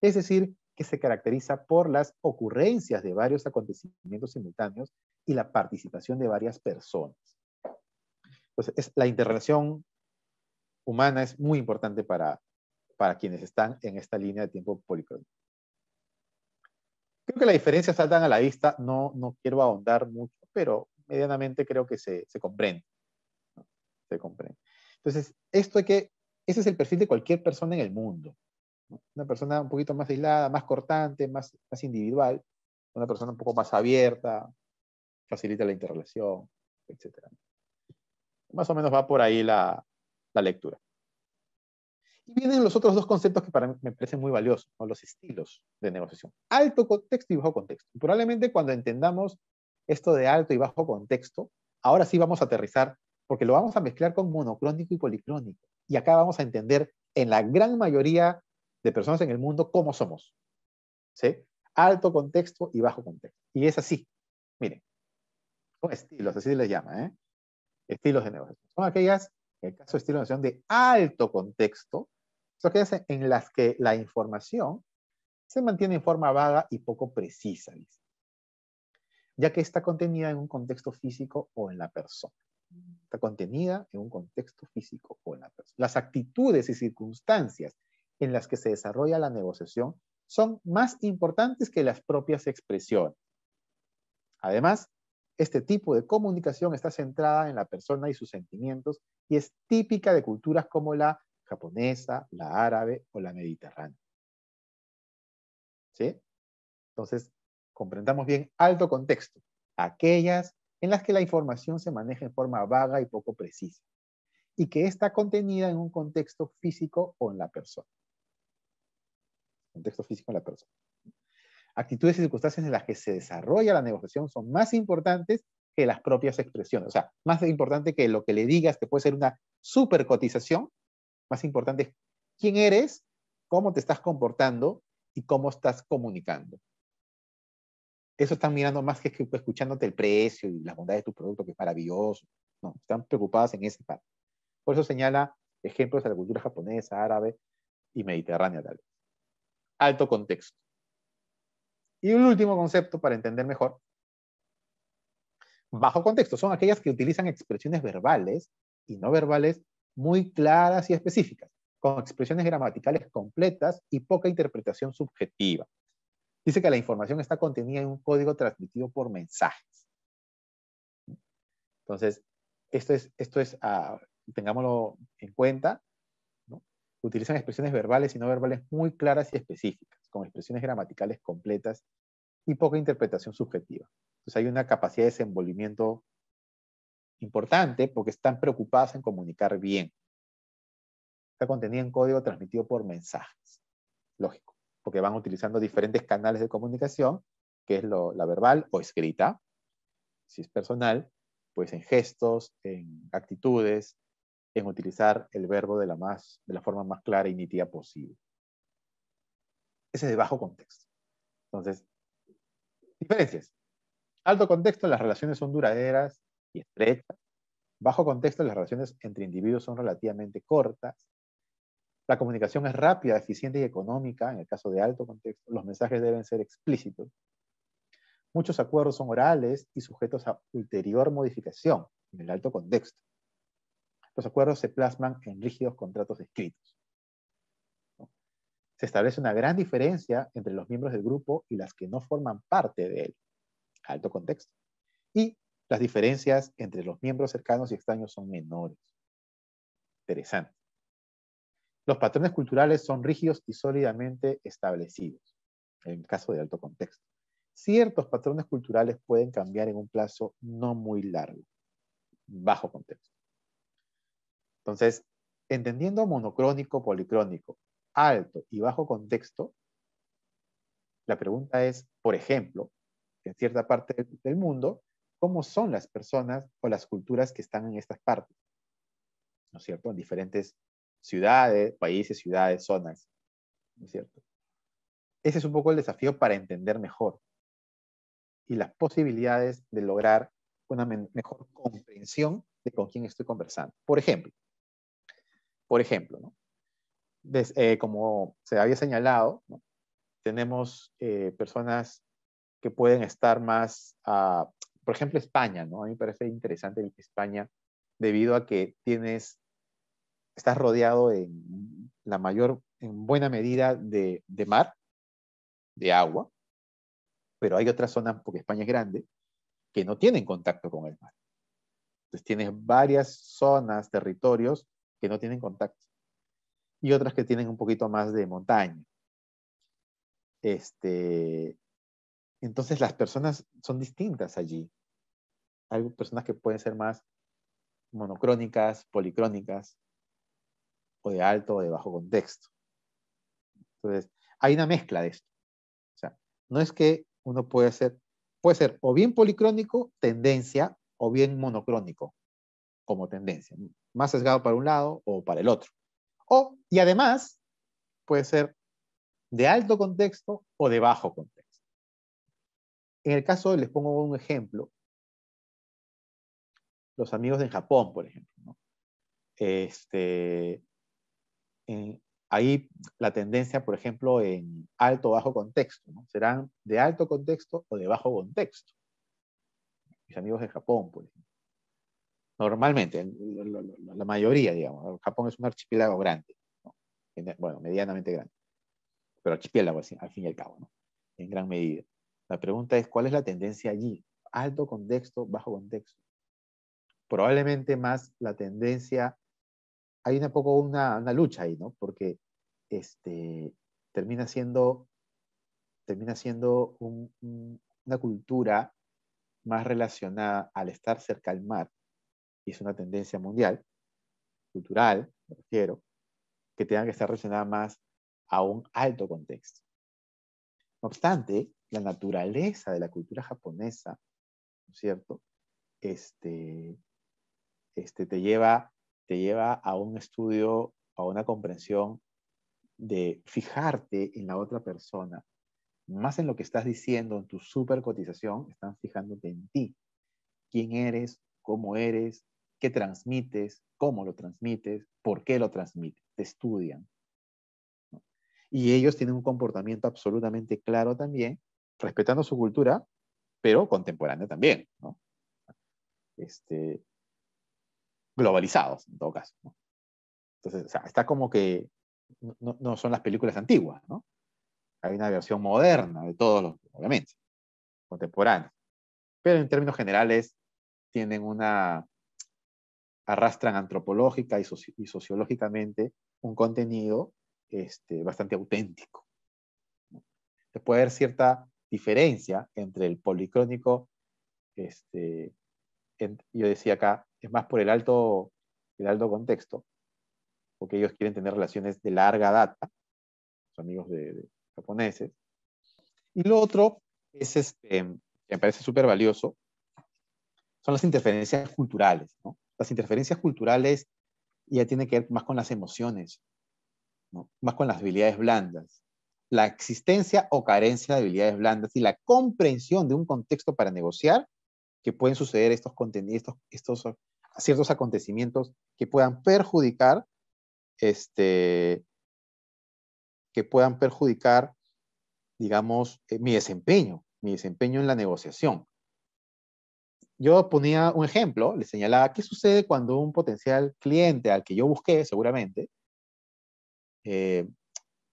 [SPEAKER 2] Es decir, que se caracteriza por las ocurrencias de varios acontecimientos simultáneos y la participación de varias personas. Entonces, es, la interrelación humana es muy importante para, para quienes están en esta línea de tiempo policrónico. Creo que las diferencias saltan a la vista, no, no quiero ahondar mucho pero medianamente creo que se, comprende. Se comprende. Entonces, esto es que, ese es el perfil de cualquier persona en el mundo. Una persona un poquito más aislada, más cortante, más, más individual, una persona un poco más abierta, facilita la interrelación, etc. Más o menos va por ahí la, lectura. Y vienen los otros dos conceptos que para mí me parecen muy valiosos, los estilos de negociación. Alto contexto y bajo contexto. Probablemente cuando entendamos esto de alto y bajo contexto, ahora sí vamos a aterrizar porque lo vamos a mezclar con monocrónico y policrónico. Y acá vamos a entender en la gran mayoría de personas en el mundo cómo somos. ¿Sí? Alto contexto y bajo contexto. Y es así. Miren, son estilos, así se les llama, ¿eh? Estilos de negocio. Son aquellas, en el caso de estilo de negocio, de alto contexto, son aquellas en las que la información se mantiene en forma vaga y poco precisa. dice ya que está contenida en un contexto físico o en la persona. Está contenida en un contexto físico o en la persona. Las actitudes y circunstancias en las que se desarrolla la negociación son más importantes que las propias expresiones. Además, este tipo de comunicación está centrada en la persona y sus sentimientos y es típica de culturas como la japonesa, la árabe o la mediterránea. ¿Sí? Entonces, Comprendamos bien alto contexto, aquellas en las que la información se maneja en forma vaga y poco precisa, y que está contenida en un contexto físico o en la persona. Contexto físico en la persona. Actitudes y circunstancias en las que se desarrolla la negociación son más importantes que las propias expresiones. O sea, más importante que lo que le digas, que puede ser una super cotización. más importante es quién eres, cómo te estás comportando y cómo estás comunicando eso están mirando más que escuchándote el precio y la bondad de tu producto, que es maravilloso. No, están preocupadas en ese parte. Por eso señala ejemplos de la cultura japonesa, árabe y mediterránea tal vez. Alto contexto. Y un último concepto para entender mejor. Bajo contexto son aquellas que utilizan expresiones verbales y no verbales muy claras y específicas, con expresiones gramaticales completas y poca interpretación subjetiva. Dice que la información está contenida en un código transmitido por mensajes. Entonces, esto es, esto es ah, tengámoslo en cuenta, utilizan expresiones verbales y no verbales muy claras y específicas, con expresiones gramaticales completas y poca interpretación subjetiva. Entonces hay una capacidad de desenvolvimiento importante porque están preocupadas en comunicar bien. Está contenida en código transmitido por mensajes. Lógico porque van utilizando diferentes canales de comunicación, que es la verbal o escrita, si es personal, pues en gestos, en actitudes, en utilizar el verbo de la, más, de la forma más clara y nítida posible. Ese es de bajo contexto. Entonces, diferencias. Alto contexto, las relaciones son duraderas y estrechas. Bajo contexto, las relaciones entre individuos son relativamente cortas la comunicación es rápida, eficiente y económica, en el caso de alto contexto. Los mensajes deben ser explícitos. Muchos acuerdos son orales y sujetos a ulterior modificación, en el alto contexto. Los acuerdos se plasman en rígidos contratos escritos. Se establece una gran diferencia entre los miembros del grupo y las que no forman parte de él, alto contexto. Y las diferencias entre los miembros cercanos y extraños son menores. Interesante. Los patrones culturales son rígidos y sólidamente establecidos, en caso de alto contexto. Ciertos patrones culturales pueden cambiar en un plazo no muy largo, bajo contexto. Entonces, entendiendo monocrónico, policrónico, alto y bajo contexto, la pregunta es, por ejemplo, en cierta parte del mundo, ¿cómo son las personas o las culturas que están en estas partes? ¿No es cierto? En diferentes ciudades, países, ciudades, zonas. ¿No es cierto? Ese es un poco el desafío para entender mejor y las posibilidades de lograr una mejor comprensión de con quién estoy conversando. Por ejemplo, por ejemplo, ¿no? Eh, como se había señalado, tenemos eh, personas que pueden estar más, por ejemplo, España, ¿no? A mí me parece interesante España debido a que tienes estás rodeado en la mayor, en buena medida de, mar, de agua, pero hay otras zonas, porque España es grande, que no tienen contacto con el mar. Entonces tienes varias zonas, territorios que no tienen contacto. Y otras que tienen un poquito más de montaña. Este, entonces las personas son distintas allí. Hay personas que pueden ser más monocrónicas, policrónicas, o de alto o de bajo contexto. Entonces, hay una mezcla de esto. O sea, no es que uno puede ser, puede ser o bien policrónico, tendencia, o bien monocrónico, como tendencia. Más sesgado para un lado o para el otro. O, y además, puede ser de alto contexto o de bajo contexto. En el caso, les pongo un ejemplo. Los amigos de Japón, por ejemplo. Este, ahí la tendencia, por ejemplo, en alto o bajo contexto. ¿no? ¿Serán de alto contexto o de bajo contexto? Mis amigos de Japón, por ejemplo. Normalmente, la mayoría, digamos. Japón es un archipiélago grande. Bueno, medianamente grande. Pero archipiélago, al fin y al cabo, ¿no? en gran medida. La pregunta es, ¿cuál es la tendencia allí? ¿Alto contexto, bajo contexto? Probablemente más la tendencia hay un poco una, lucha ahí, ¿no? Porque este, termina siendo, termina siendo
[SPEAKER 1] una
[SPEAKER 2] cultura más relacionada al estar cerca al mar, y es una tendencia mundial, cultural, me refiero, que tenga que estar relacionada más a un alto contexto. No obstante, la naturaleza de la cultura japonesa, ¿no es cierto? Este, este, te lleva te lleva a un estudio, a una comprensión de fijarte en la otra persona, más en lo que estás diciendo, en tu super cotización, están fijándote en ti. ¿Quién eres? ¿Cómo eres? ¿Qué transmites? ¿Cómo lo transmites? ¿Por qué lo transmites? Te estudian. Y ellos tienen un comportamiento absolutamente claro también, respetando su cultura, pero contemporánea también. Este, globalizados, en todo caso. Entonces, o sea, está como que no, son las películas antiguas, ¿no? Hay una versión moderna de todos los, obviamente, contemporáneos. Pero en términos generales, tienen una, arrastran antropológica y, sociológicamente un contenido este, bastante auténtico. puede haber cierta diferencia entre el policrónico, este, yo decía acá, es más por el alto, el alto contexto, porque ellos quieren tener relaciones de larga data, sus amigos de, japoneses. Y lo otro es este, que me parece súper valioso, son las interferencias culturales. Las interferencias culturales ya tienen que ver más con las emociones, más con las habilidades blandas. La existencia o carencia de habilidades blandas y la comprensión de un contexto para negociar que pueden suceder estos contenidos, estos, ciertos acontecimientos que puedan perjudicar, este, que puedan perjudicar, digamos, eh, mi desempeño, mi desempeño en la negociación. Yo ponía un ejemplo, le señalaba qué sucede cuando un potencial cliente al que yo busqué, seguramente, eh,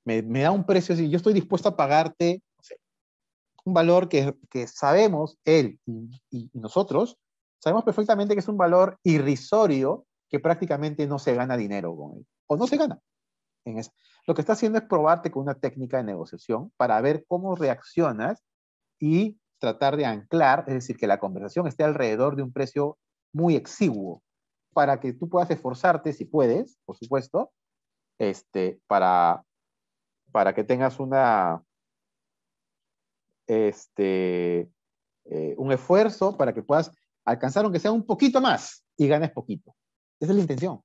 [SPEAKER 2] me, da un precio, si yo estoy dispuesto a pagarte un valor que, sabemos, él y, nosotros, sabemos perfectamente que es un valor irrisorio que prácticamente no se gana dinero con él, o no se gana. En eso. Lo que está haciendo es probarte con una técnica de negociación para ver cómo reaccionas y tratar de anclar, es decir, que la conversación esté alrededor de un precio muy exiguo, para que tú puedas esforzarte, si puedes, por supuesto, este, para, para que tengas una, este, eh, un esfuerzo para que puedas alcanzar aunque sea un poquito más y ganes poquito. Esa es la intención.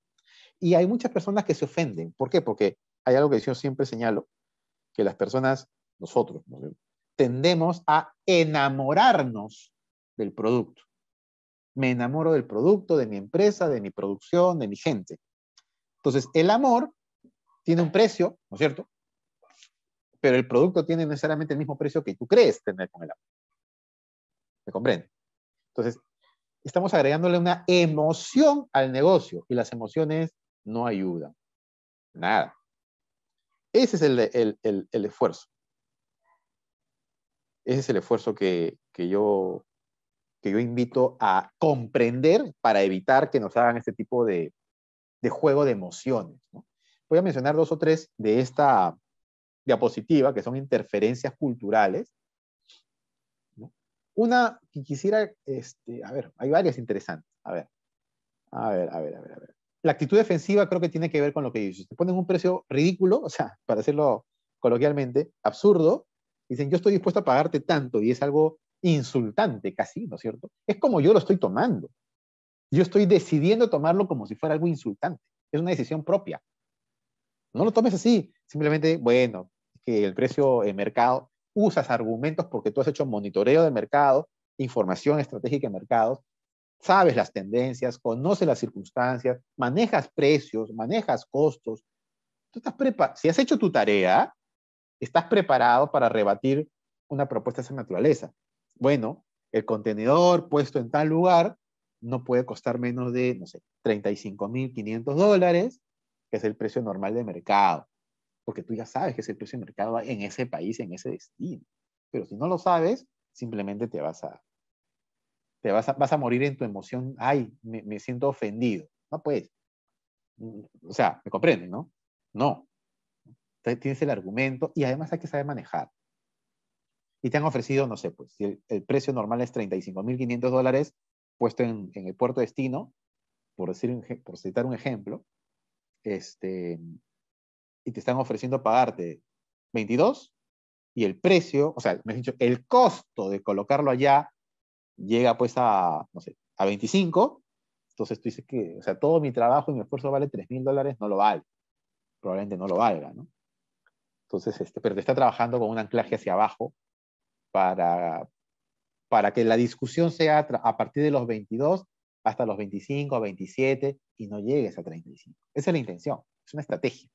[SPEAKER 2] Y hay muchas personas que se ofenden. ¿Por qué? Porque hay algo que yo siempre señalo, que las personas, nosotros, tendemos a enamorarnos del producto. Me enamoro del producto, de mi empresa, de mi producción, de mi gente. Entonces, el amor tiene un precio, ¿no es cierto? pero el producto tiene necesariamente el mismo precio que tú crees tener con el agua. ¿Me comprende? Entonces, estamos agregándole una emoción al negocio y las emociones no ayudan. Nada. Ese es el, esfuerzo. Ese es el esfuerzo que, yo, que yo invito a comprender para evitar que nos hagan este tipo de, de juego de emociones. Voy a mencionar dos o tres de esta, diapositiva, que son interferencias culturales. Una que quisiera, este, a ver, hay varias interesantes. A ver, a ver, a ver, a ver, a ver. La actitud defensiva creo que tiene que ver con lo que dices. Te ponen un precio ridículo, o sea, para decirlo coloquialmente, absurdo. Dicen, yo estoy dispuesto a pagarte tanto y es algo insultante casi, ¿no es cierto? Es como yo lo estoy tomando. Yo estoy decidiendo tomarlo como si fuera algo insultante. Es una decisión propia. No lo tomes así, simplemente, bueno, el precio de mercado, usas argumentos porque tú has hecho monitoreo de mercado, información estratégica de mercados, sabes las tendencias, conoces las circunstancias, manejas precios, manejas costos. Tú estás si has hecho tu tarea, estás preparado para rebatir una propuesta de esa naturaleza. Bueno, el contenedor puesto en tal lugar no puede costar menos de, no sé, 35.500 dólares, que es el precio normal de mercado porque tú ya sabes que ese precio de mercado en ese país, en ese destino. Pero si no lo sabes, simplemente te vas a, te vas vas a morir en tu emoción. Ay, me, me siento ofendido. No puedes. O sea, ¿me comprenden, no? No. tienes el argumento y además hay que saber manejar. Y te han ofrecido, no sé, pues, si el, precio normal es 35.500 dólares puesto en, en el puerto destino, por, decir, por citar un ejemplo, este, y te están ofreciendo pagarte 22 y el precio, o sea, me has dicho, el costo de colocarlo allá llega pues a, no sé, a 25, entonces tú dices que, o sea, todo mi trabajo y mi esfuerzo vale 3 mil dólares, no lo vale, probablemente no lo valga, ¿no? Entonces, este, pero te está trabajando con un anclaje hacia abajo para, para que la discusión sea a partir de los 22 hasta los 25, 27 y no llegues a 35. Esa es la intención, es una estrategia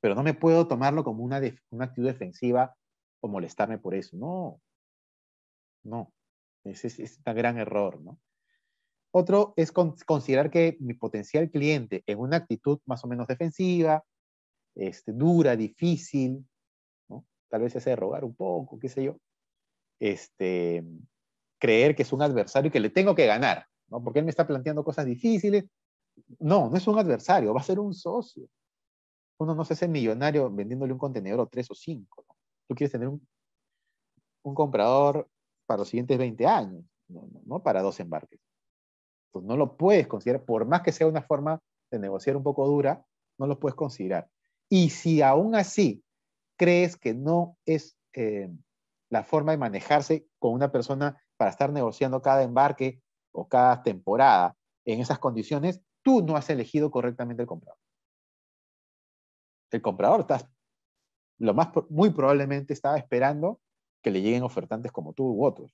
[SPEAKER 2] pero no me puedo tomarlo como una, actitud defensiva o molestarme por eso. No, no, ese es, un gran error, ¿no? Otro es considerar que mi potencial cliente en una actitud más o menos defensiva, este, dura, difícil, tal vez se hace rogar un poco, qué sé yo, este, creer que es un adversario y que le tengo que ganar, ¿no? porque él me está planteando cosas difíciles. No, no es un adversario, va a ser un socio uno no se hace millonario vendiéndole un contenedor o tres o cinco. Tú quieres tener un, comprador para los siguientes 20 años, no, para dos embarques. Pues no lo puedes considerar, por más que sea una forma de negociar un poco dura, no lo puedes considerar. Y si aún así crees que no es eh, la forma de manejarse con una persona para estar negociando cada embarque o cada temporada en esas condiciones, tú no has elegido correctamente el comprador el comprador está, lo más, muy probablemente estaba esperando que le lleguen ofertantes como tú u otros.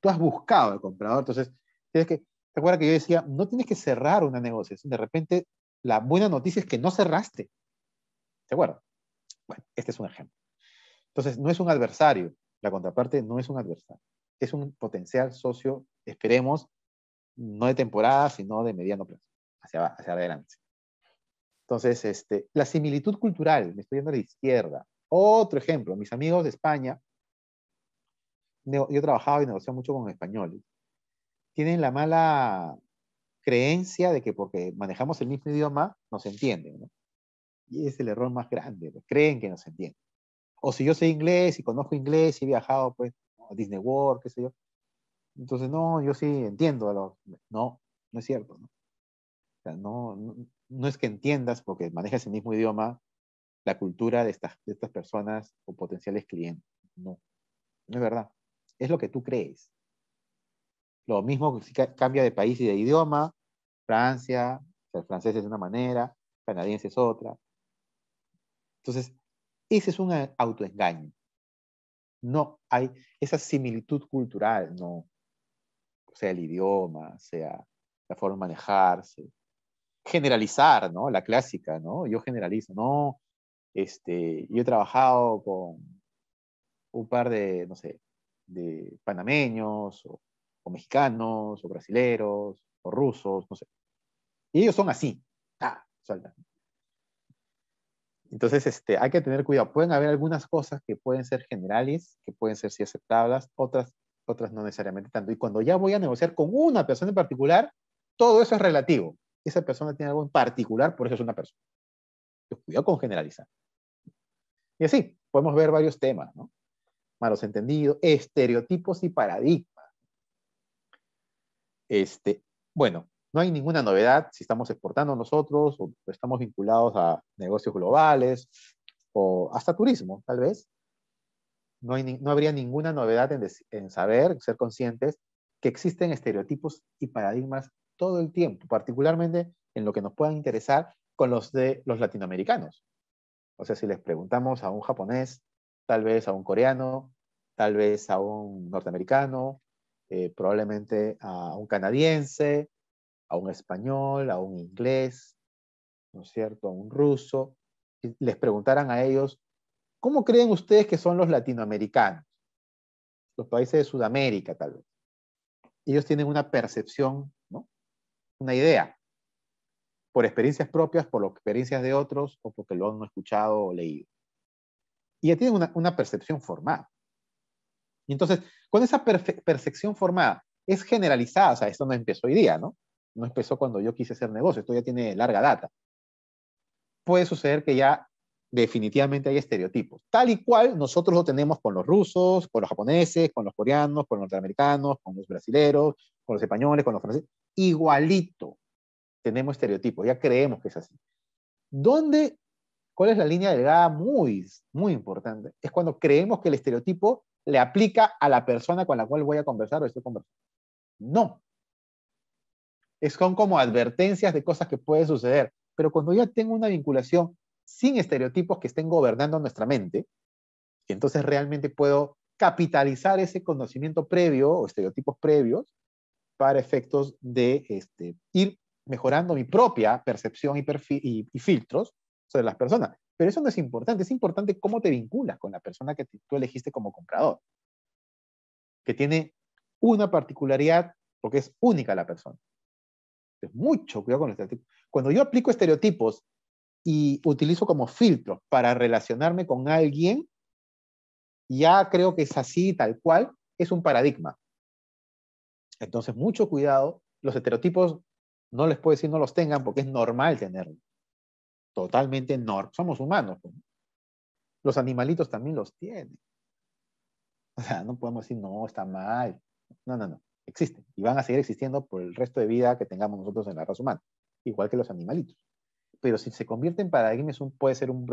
[SPEAKER 2] Tú has buscado al comprador, entonces tienes que, ¿te acuerdas que yo decía, no tienes que cerrar una negociación? De repente, la buena noticia es que no cerraste. ¿Te acuerdas? Bueno, este es un ejemplo. Entonces, no es un adversario, la contraparte no es un adversario, es un potencial socio, esperemos, no de temporada, sino de mediano plazo, hacia adelante. Entonces, este, la similitud cultural, me estoy yendo a la izquierda. Otro ejemplo, mis amigos de España, yo he trabajado y negociado mucho con españoles, tienen la mala creencia de que porque manejamos el mismo idioma, nos entienden. ¿no? Y es el error más grande, pues, creen que nos entienden. O si yo sé inglés y conozco inglés y he viajado pues, a Disney World, qué sé yo. Entonces, no, yo sí entiendo a los... No, no es cierto. ¿no? O sea, no, no, no es que entiendas, porque manejas el mismo idioma, la cultura de estas, de estas personas o potenciales clientes. No, no es verdad. Es lo que tú crees. Lo mismo si cambia de país y de idioma, Francia, el francés es de una manera, canadiense es otra. Entonces, ese es un eh, autoengaño. No hay esa similitud cultural, no. sea el idioma, sea la forma de manejarse, generalizar, ¿no? La clásica, ¿no? Yo generalizo, ¿no? Este, yo he trabajado con un par de, no sé, de panameños, o, mexicanos, o brasileros, o rusos, no sé. Y ellos son así. Ah, Entonces, este, hay que tener cuidado. Pueden haber algunas cosas que pueden ser generales, que pueden ser sí aceptables, otras, otras no necesariamente tanto. Y cuando ya voy a negociar con una persona en particular, todo eso es relativo esa persona tiene algo en particular, por eso es una persona. cuidado con generalizar. Y así, podemos ver varios temas, ¿no? Malos entendidos, estereotipos y paradigmas. Este, bueno, no hay ninguna novedad si estamos exportando nosotros o estamos vinculados a negocios globales o hasta turismo, tal vez. No, hay, no habría ninguna novedad en, en saber, ser conscientes que existen estereotipos y paradigmas todo el tiempo, particularmente en lo que nos pueda interesar con los de los latinoamericanos. O sea, si les preguntamos a un japonés, tal vez a un coreano, tal vez a un norteamericano, eh, probablemente a un canadiense, a un español, a un inglés, ¿no es cierto?, a un ruso, les preguntaran a ellos, ¿cómo creen ustedes que son los latinoamericanos? Los países de Sudamérica, tal vez. Ellos tienen una percepción una idea, por experiencias propias, por las experiencias de otros o porque lo han escuchado o leído. Y ya tienen una, una percepción formada. Y entonces, con esa percepción formada, es generalizada, o sea, esto no empezó hoy día, ¿no? No empezó cuando yo quise hacer negocio, esto ya tiene larga data. Puede suceder que ya definitivamente hay estereotipos, tal y cual nosotros lo tenemos con los rusos, con los japoneses, con los coreanos, con los norteamericanos, con los brasileros, con los españoles, con los franceses, igualito tenemos estereotipos, ya creemos que es así. ¿Dónde, cuál es la línea delgada muy, muy importante? Es cuando creemos que el estereotipo le aplica a la persona con la cual voy a conversar o estoy conversando. No. Es son como advertencias de cosas que pueden suceder. Pero cuando ya tengo una vinculación sin estereotipos que estén gobernando nuestra mente, y entonces realmente puedo capitalizar ese conocimiento previo o estereotipos previos para efectos de este, ir mejorando mi propia percepción y, filtros sobre las personas. Pero eso no es importante, es importante cómo te vinculas con la persona que tú elegiste como comprador, que tiene una particularidad porque es única la persona. Es mucho cuidado con los estereotipos. Cuando yo aplico estereotipos y utilizo como filtro para relacionarme con alguien, ya creo que es así, tal cual, es un paradigma. Entonces, mucho cuidado, los estereotipos no les puedo decir no los tengan porque es normal tenerlos. Totalmente normal, somos humanos. Pues, los animalitos también los tienen. O sea, no podemos decir, no, está mal. No, no, no. Existen y van a seguir existiendo por el resto de vida que tengamos nosotros en la raza humana, igual que los animalitos pero si se convierte en paradigma puede ser un,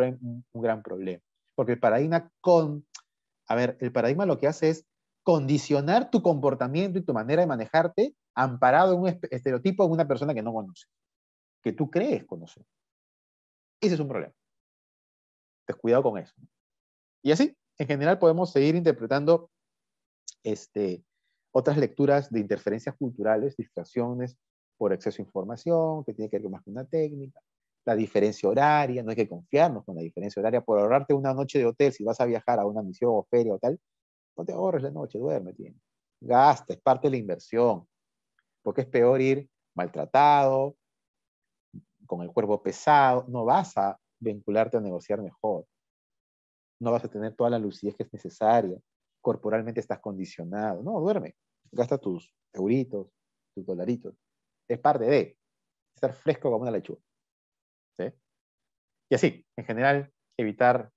[SPEAKER 2] gran problema. Porque el paradigma con, a ver, el paradigma lo que hace es condicionar tu comportamiento y tu manera de manejarte amparado en un estereotipo de una persona que no conoces, que tú crees conocer. Ese es un problema. Entonces, cuidado con eso. Y así, en general, podemos seguir interpretando este, otras lecturas de interferencias culturales, distracciones por exceso de información, que tiene que ver más con una técnica la diferencia horaria, no hay que confiarnos con la diferencia horaria, por ahorrarte una noche de hotel, si vas a viajar a una misión o feria o tal, no te ahorres la noche, duerme, tiene. Gasta, es parte de la inversión, porque es peor ir maltratado, con el cuerpo pesado, no vas a vincularte a negociar mejor, no vas a tener toda la lucidez que es necesaria, corporalmente estás condicionado, no, duerme, gasta tus euritos, tus dolaritos, es parte de estar fresco como una lechuga. Y así, en general, evitar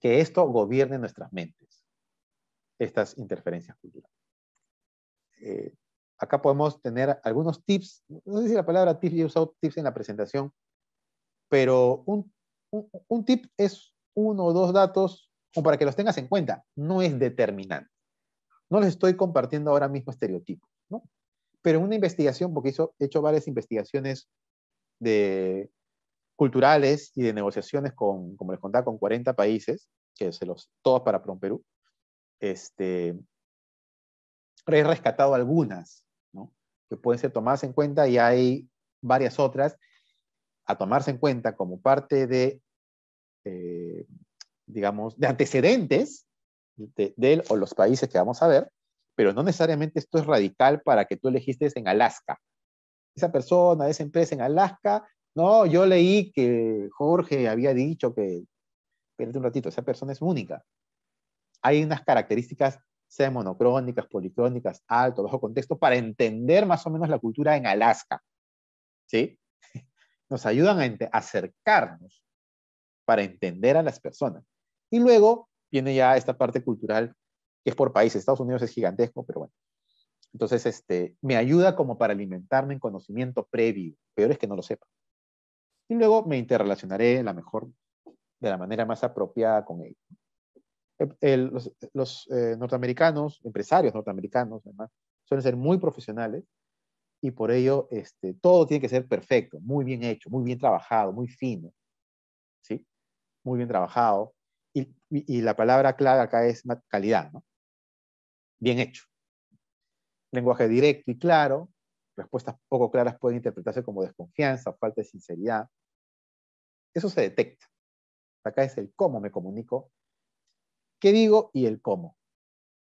[SPEAKER 2] que esto gobierne nuestras mentes, estas interferencias culturales. Eh, acá podemos tener algunos tips, no sé si la palabra tips, yo he usado tips en la presentación, pero un, tip es uno o dos datos o para que los tengas en cuenta, no es determinante. No les estoy compartiendo ahora mismo estereotipos, ¿no? Pero una investigación, porque hizo, he hecho varias investigaciones de culturales y de negociaciones con, como les contaba, con 40 países, que se los, todos para Prom Perú, este, he rescatado algunas, ¿no? Que pueden ser tomadas en cuenta y hay varias otras a tomarse en cuenta como parte de, eh, digamos, de antecedentes de, de, él o los países que vamos a ver, pero no necesariamente esto es radical para que tú elegiste en Alaska. Esa persona, esa empresa en Alaska no, yo leí que Jorge había dicho que, espérate un ratito, esa persona es única. Hay unas características, sea monocrónicas, policrónicas, alto, bajo contexto, para entender más o menos la cultura en Alaska. ¿Sí? Nos ayudan a acercarnos para entender a las personas. Y luego viene ya esta parte cultural que es por país. Estados Unidos es gigantesco, pero bueno. Entonces, este, me ayuda como para alimentarme en conocimiento previo. Peor es que no lo sepa y luego me interrelacionaré la mejor, de la manera más apropiada con ellos. los, eh, norteamericanos, empresarios norteamericanos, suelen ser muy profesionales y por ello este, todo tiene que ser perfecto, muy bien hecho, muy bien trabajado, muy fino, ¿sí? Muy bien trabajado. Y, la palabra clave acá es calidad, Bien hecho. Lenguaje directo y claro, respuestas poco claras pueden interpretarse como desconfianza, falta de sinceridad. Eso se detecta. Acá es el cómo me comunico, qué digo y el cómo.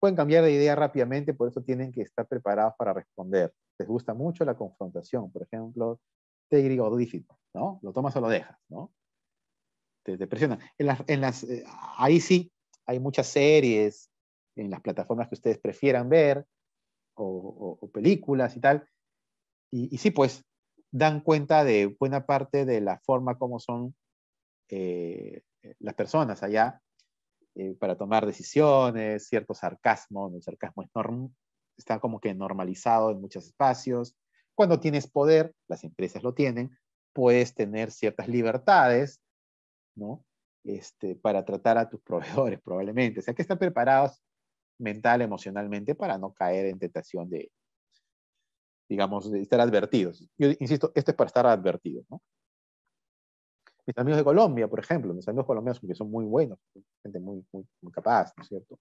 [SPEAKER 2] Pueden cambiar de idea rápidamente, por eso tienen que estar preparados para responder. Les gusta mucho la confrontación, por ejemplo, te digo difícil ¿no? Lo tomas o lo dejas, ¿no? Te, En las, eh, ahí sí, hay muchas series en las plataformas que ustedes prefieran ver, o películas y tal, y, sí, pues dan cuenta de buena parte de la forma como son eh, eh, las personas allá eh, para tomar decisiones, cierto sarcasmo, el sarcasmo está como que normalizado en muchos espacios. Cuando tienes poder, las empresas lo tienen, puedes tener ciertas libertades, ¿no? Este, para tratar a tus proveedores probablemente. O sea, que están preparados mental, emocionalmente, para no caer en tentación de, digamos, estar advertidos. Yo insisto, esto es para estar advertidos, Mis amigos de Colombia, por ejemplo, mis amigos colombianos que son muy buenos, gente muy, muy, capaz, ¿no es cierto?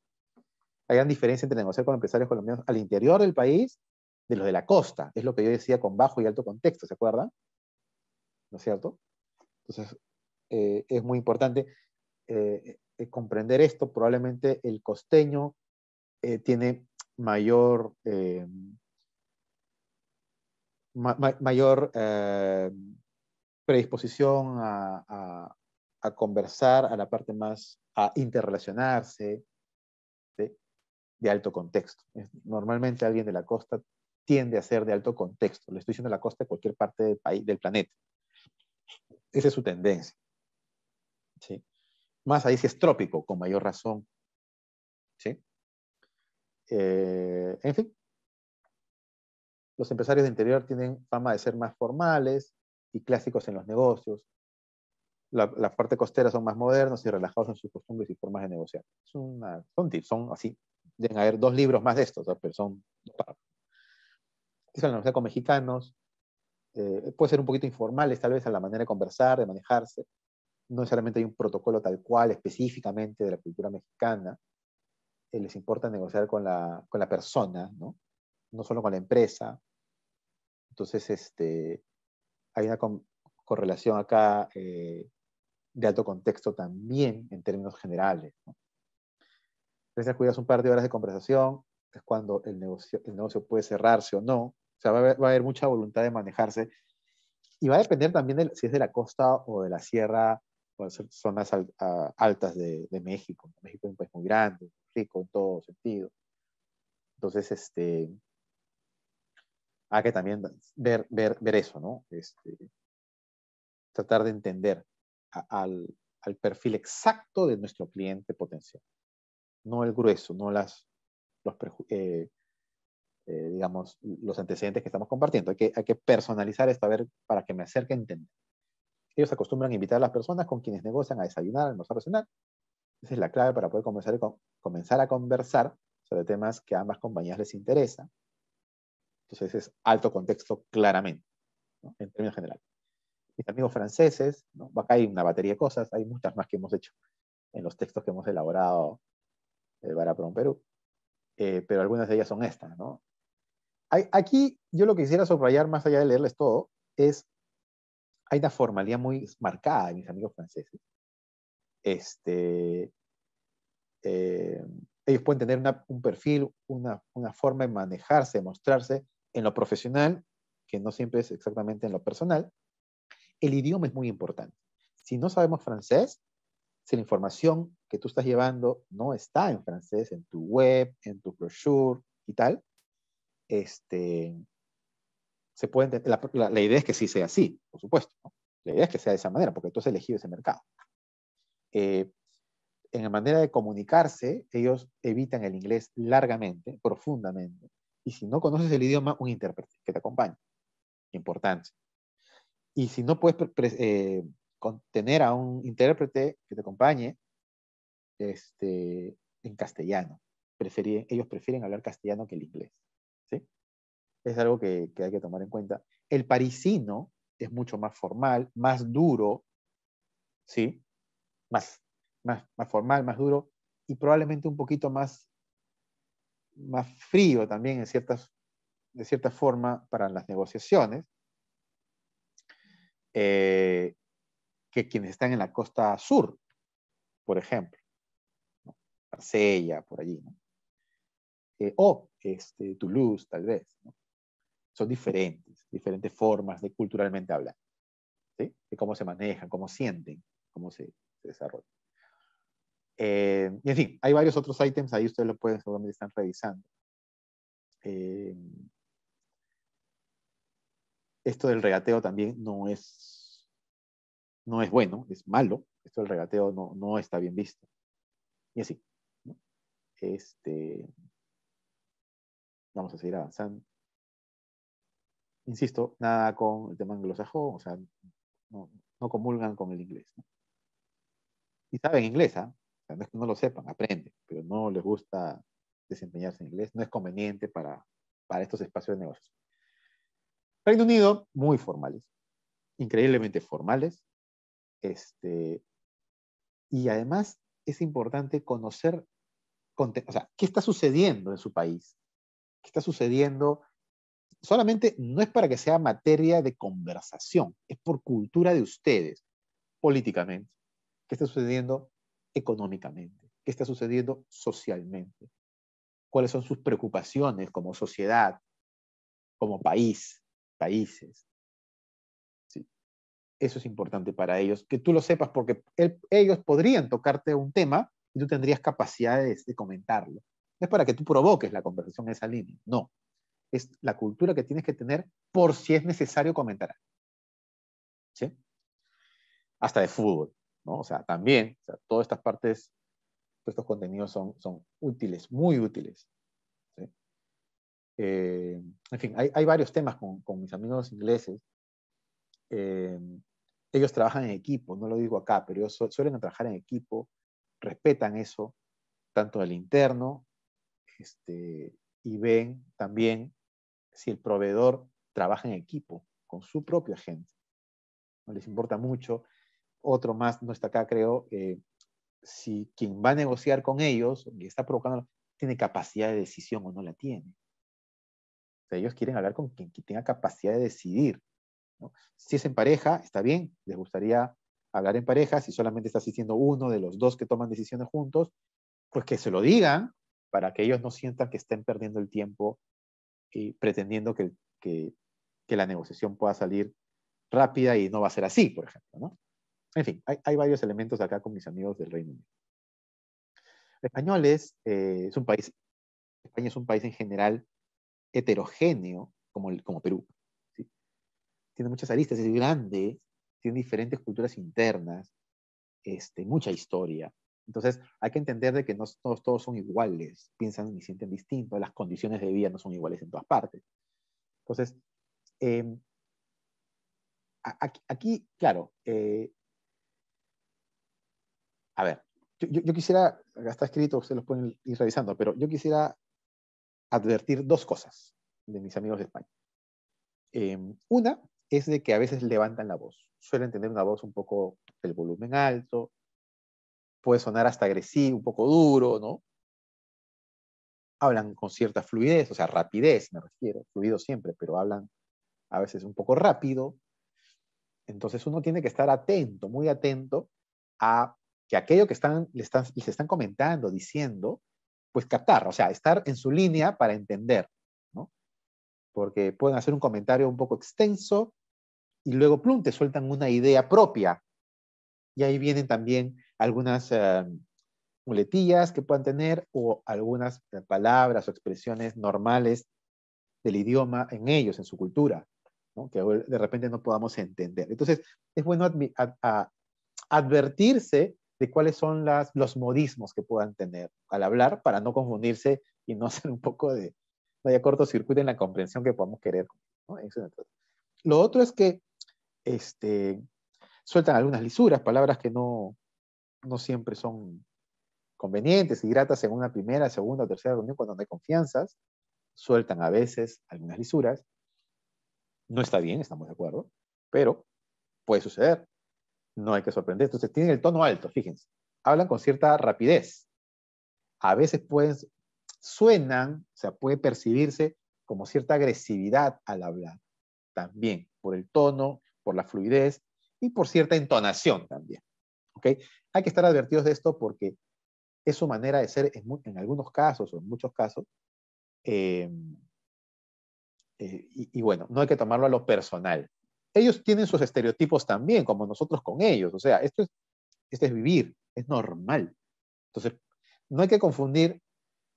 [SPEAKER 2] Hay gran diferencia entre negociar con empresarios colombianos al interior del país de los de la costa. Es lo que yo decía con bajo y alto contexto, ¿se acuerdan? ¿No es cierto? Entonces, eh, es muy importante eh, comprender esto. Probablemente el costeño eh, tiene mayor mayor eh, predisposición a, conversar, a la parte más, a interrelacionarse de alto contexto. Normalmente alguien de la costa tiende a ser de alto contexto. Le estoy diciendo la costa de cualquier parte del, país, del planeta. Esa es su tendencia. Más ahí si es trópico, con mayor razón. Eh, en fin, los empresarios de interior tienen fama de ser más formales y clásicos en los negocios. La, la parte costera son más modernos y relajados en sus costumbres y formas de negociar. una, son son así. Deben haber dos libros más de estos, pero son es la con mexicanos. Eh, puede ser un poquito informales, tal vez, a la manera de conversar, de manejarse. No necesariamente hay un protocolo tal cual, específicamente de la cultura mexicana. Eh, les importa negociar con la, con la persona, ¿no? no solo con la empresa. Entonces, este, hay una correlación acá eh, de alto contexto también en términos generales. ¿no? Entonces, cuidas un par de horas de conversación, es cuando el negocio, el negocio puede cerrarse o no. O sea, va a, haber, mucha voluntad de manejarse. Y va a depender también de, si es de la costa o de la sierra o de zonas altas de, de, México. México es un país muy grande, rico en todo sentido. Entonces, este, hay ah, que también ver, ver, ver eso, ¿no? Este, tratar de entender al, al, perfil exacto de nuestro cliente potencial. No el grueso, no las, los, eh, eh, digamos, los antecedentes que estamos compartiendo. Hay que, hay que personalizar esto ver para que me acerque a entender. Ellos acostumbran a invitar a las personas con quienes negocian a desayunar, almorzar o cenar. Esa es la clave para poder comenzar, comenzar a conversar sobre temas que a ambas compañías les interesan entonces pues, es alto contexto claramente, en términos generales. Mis amigos franceses, acá hay una batería de cosas, hay muchas más que hemos hecho en los textos que hemos elaborado de eh, en Perú, eh, pero algunas de ellas son estas. aquí yo lo que quisiera subrayar, más allá de leerles todo, es, hay una formalidad muy marcada de mis amigos franceses. Este, eh, ellos pueden tener un perfil, una, una, forma de manejarse, de mostrarse, en lo profesional, que no siempre es exactamente en lo personal, el idioma es muy importante. Si no sabemos francés, si la información que tú estás llevando no está en francés, en tu web, en tu brochure y tal, este, se puede, la, idea es que sí sea así, por supuesto. La idea es que sea de esa manera, porque tú has elegido ese mercado. Eh, en la manera de comunicarse, ellos evitan el inglés largamente, profundamente. Y si no conoces el idioma, un intérprete que te acompañe. Importante. Y si no puedes eh, tener a un intérprete que te acompañe este, en castellano, preferir, ellos prefieren hablar castellano que el inglés. ¿sí? Es algo que, que hay que tomar en cuenta. El parisino es mucho más formal, más duro, ¿sí? Más, más, más formal, más duro y probablemente un poquito más más frío también en ciertas, de cierta forma para las negociaciones eh, que quienes están en la costa sur, por ejemplo, Marsella, por allí, eh, o este, Toulouse, tal vez. Son diferentes, diferentes formas de culturalmente hablar, de cómo se manejan, cómo sienten, cómo se, se desarrollan. Eh, y en fin, hay varios otros ítems, ahí ustedes lo pueden, seguramente están revisando. Eh, esto del regateo también no es, no es bueno, es malo. Esto del regateo no, está bien visto. Y así. Este, vamos a seguir avanzando. Insisto, nada con el tema anglosajón, o sea, no, comulgan con el inglés. Y saben inglesa ¿ah? no es que no lo sepan, aprenden, pero no les gusta desempeñarse en inglés, no es conveniente para, para estos espacios de negocios. Reino Unido, muy formales, increíblemente formales, este, y además es importante conocer, o sea, qué está sucediendo en su país, qué está sucediendo, solamente no es para que sea materia de conversación, es por cultura de ustedes, políticamente, qué está sucediendo económicamente, qué está sucediendo socialmente, cuáles son sus preocupaciones como sociedad, como país, países. Sí. Eso es importante para ellos, que tú lo sepas porque ellos podrían tocarte un tema y tú tendrías capacidades de comentarlo. No es para que tú provoques la conversación en esa línea, no. Es la cultura que tienes que tener por si es necesario comentar. ¿Sí? Hasta de fútbol. O sea, también, todas estas partes, todos estos contenidos son, útiles, muy útiles. Eh, en fin, hay, hay, varios temas con, con mis amigos ingleses. Eh, ellos trabajan en equipo, no lo digo acá, pero ellos suelen trabajar en equipo, respetan eso, tanto el interno, este, y ven también si el proveedor trabaja en equipo con su propia gente. No les importa mucho otro más no está acá, creo, eh, si quien va a negociar con ellos y está provocando, tiene capacidad de decisión o no la tiene. O ellos quieren hablar con quien, tenga capacidad de decidir. Si es en pareja, está bien, les gustaría hablar en pareja, si solamente está asistiendo uno de los dos que toman decisiones juntos, pues que se lo digan para que ellos no sientan que estén perdiendo el tiempo y pretendiendo que, que la negociación pueda salir rápida y no va a ser así, por ejemplo. ¿no? En fin, hay, varios elementos acá con mis amigos del Reino Unido. Españoles eh, es un país, España es un país en general heterogéneo, como, como Perú. Tiene muchas aristas, es grande, tiene diferentes culturas internas, este, mucha historia. Entonces, hay que entender de que no todos, son iguales, piensan y sienten distinto, las condiciones de vida no son iguales en todas partes. Entonces, em, aquí, claro, eh, a ver, yo, quisiera, acá está escrito, se los pueden ir revisando, pero yo quisiera advertir dos cosas de mis amigos de España. Em, una es de que a veces levantan la voz, suelen tener una voz un poco, del volumen alto, puede sonar hasta agresivo, un poco duro, ¿no? Hablan con cierta fluidez, o sea, rapidez me refiero, fluido siempre, pero hablan a veces un poco rápido. Entonces uno tiene que estar atento, muy atento a que aquello que están, le están, les están comentando, diciendo, pues captar, o sea, estar en su línea para entender, ¿no? Porque pueden hacer un comentario un poco extenso y luego, plum, te sueltan una idea propia. Y ahí vienen también algunas eh, muletillas que puedan tener o algunas eh, palabras o expresiones normales del idioma en ellos, en su cultura, ¿no? que de repente no podamos entender. Entonces, es bueno advertirse de cuáles son los modismos que puedan tener al hablar para no confundirse y no hacer un poco de, no cortocircuito en la comprensión que podamos querer. Lo otro es que este, sueltan algunas lisuras, palabras que no, no siempre son convenientes y gratas en una primera, segunda o tercera reunión cuando no hay confianzas. Sueltan a veces algunas lisuras. No está bien, estamos de acuerdo, pero puede suceder no hay que sorprender. Entonces tienen el tono alto, fíjense. Hablan con cierta rapidez. A veces pueden, suenan, o sea, puede percibirse como cierta agresividad al hablar, también, por el tono, por la fluidez y por cierta entonación también. ¿Ok? Hay que estar advertidos de esto porque es su manera de ser en, algunos casos o en muchos casos. Eh, eh, y bueno, no hay que tomarlo a lo personal ellos tienen sus estereotipos también, como nosotros con ellos. O sea, esto es, esto es vivir, es normal. Entonces, no hay que confundir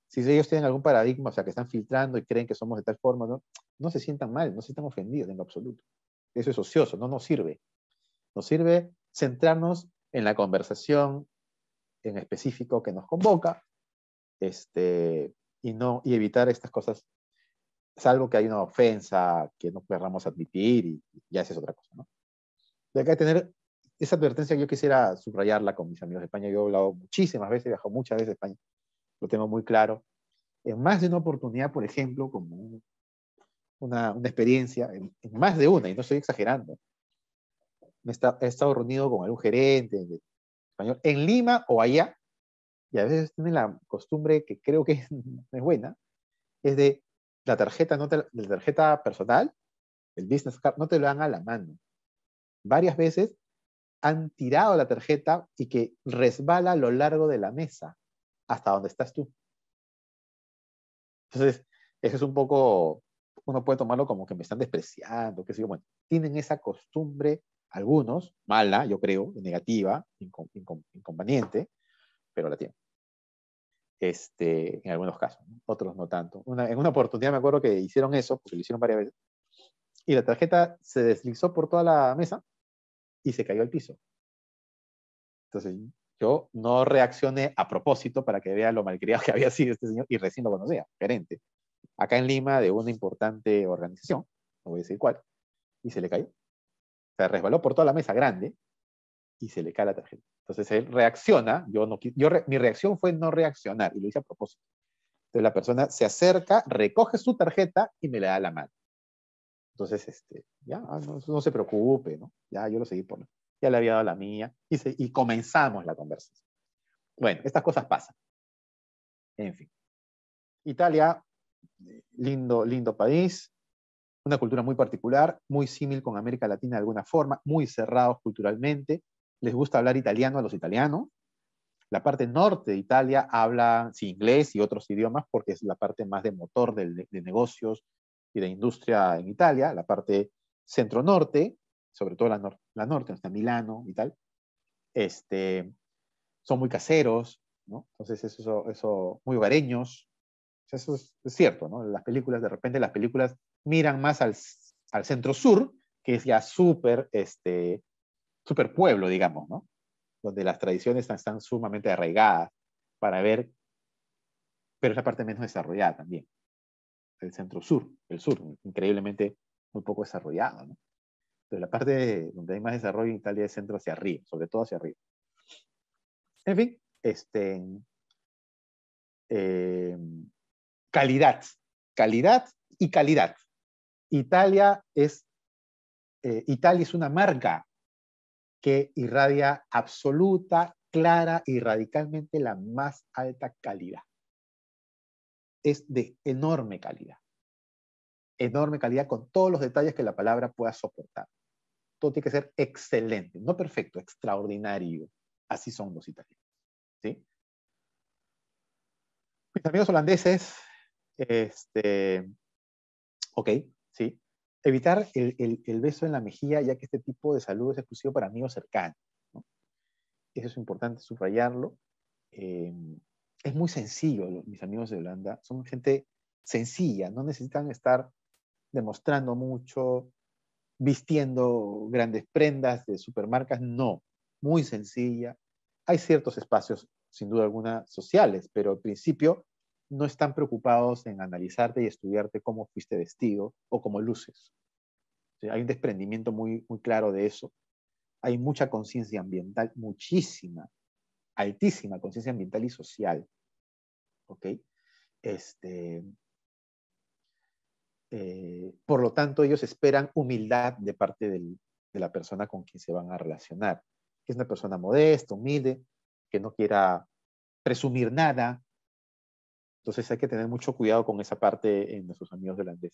[SPEAKER 2] si ellos tienen algún paradigma, o sea, que están filtrando y creen que somos de tal forma, no, se sientan mal, no se sientan ofendidos en lo absoluto. Eso es ocioso, no nos sirve. Nos sirve centrarnos en la conversación en específico que nos convoca este, y, no, y evitar estas cosas salvo que hay una ofensa que no querramos admitir y, ya esa es otra cosa, ¿no? De acá tener esa advertencia que yo quisiera subrayarla con mis amigos de España. Yo he hablado muchísimas veces, he viajado muchas veces a España, lo tengo muy claro. En más de una oportunidad, por ejemplo, como una, una, experiencia, en, más de una, y no estoy exagerando, me he estado reunido con algún gerente español en Lima o allá, y a veces tienen la costumbre que creo que no es buena, es de la tarjeta, la tarjeta personal, el business card, no te lo dan a la mano. Varias veces han tirado la tarjeta y que resbala a lo largo de la mesa hasta donde estás tú. Entonces, eso es un poco, uno puede tomarlo como que me están despreciando, que sí Bueno, tienen esa costumbre algunos, mala, yo creo, negativa, inconveniente, pero la tienen este, en algunos casos, otros no tanto. en una oportunidad me acuerdo que hicieron eso, porque lo hicieron varias veces, y la tarjeta se deslizó por toda la mesa y se cayó al piso. Entonces yo no reaccioné a propósito para que vea lo malcriado que había sido este señor y recién lo conocía, gerente, acá en Lima de una importante organización, no voy a decir cuál, y se le cayó. se resbaló por toda la mesa grande y se le cae la tarjeta. Entonces él reacciona, yo no, yo mi reacción fue no reaccionar y lo hice a propósito. Entonces la persona se acerca, recoge su tarjeta y me le da la mano. Entonces, este, ya, ah, no, se preocupe, ¿no? Ya, yo lo seguí por... Ya le había dado la mía y, y comenzamos la conversación. Bueno, estas cosas pasan. En fin. Italia, lindo, lindo país, una cultura muy particular, muy similar con América Latina de alguna forma, muy cerrados culturalmente, les gusta hablar italiano a los italianos. La parte norte de Italia habla inglés y otros idiomas porque es la parte más de motor de, negocios y de industria en Italia. La parte centro-norte, sobre todo la, norte, donde está Milano y tal, este, son muy caseros, ¿no? Entonces eso, eso muy hogareños. Eso es, cierto, ¿no? Las películas, de repente las películas miran más al, al centro-sur, que es ya súper este, pueblo, digamos, ¿no? Donde las tradiciones están, sumamente arraigadas para ver, pero es la parte menos desarrollada también. El centro sur, el sur, increíblemente muy poco desarrollado, ¿no? Entonces la parte donde hay más desarrollo en Italia es centro hacia arriba, sobre todo hacia arriba. En fin, este, eh, calidad, calidad y calidad. Italia es, eh, Italia es una marca que irradia absoluta, clara y radicalmente la más alta calidad. Es de enorme calidad. Enorme calidad con todos los detalles que la palabra pueda soportar. Todo tiene que ser excelente, no perfecto, extraordinario. Así son los italianos. Mis amigos holandeses, este, ok, sí, evitar el, beso en la mejilla, ya que este tipo de salud es exclusivo para amigos cercanos. Eso es importante subrayarlo. Em, es muy sencillo, mis amigos de Holanda son gente sencilla, no necesitan estar demostrando mucho, vistiendo grandes prendas de supermarcas, no, muy sencilla. Hay ciertos espacios, sin duda alguna, sociales, pero al principio no están preocupados en analizarte y estudiarte cómo fuiste vestido o cómo luces. hay un desprendimiento muy, muy claro de eso. Hay mucha conciencia ambiental, muchísima, altísima conciencia ambiental y social. ¿Ok? Este, eh, por lo tanto, ellos esperan humildad de parte de la persona con quien se van a relacionar. Que es una persona modesta, humilde, que no quiera presumir nada, entonces hay que tener mucho cuidado con esa parte en nuestros amigos de,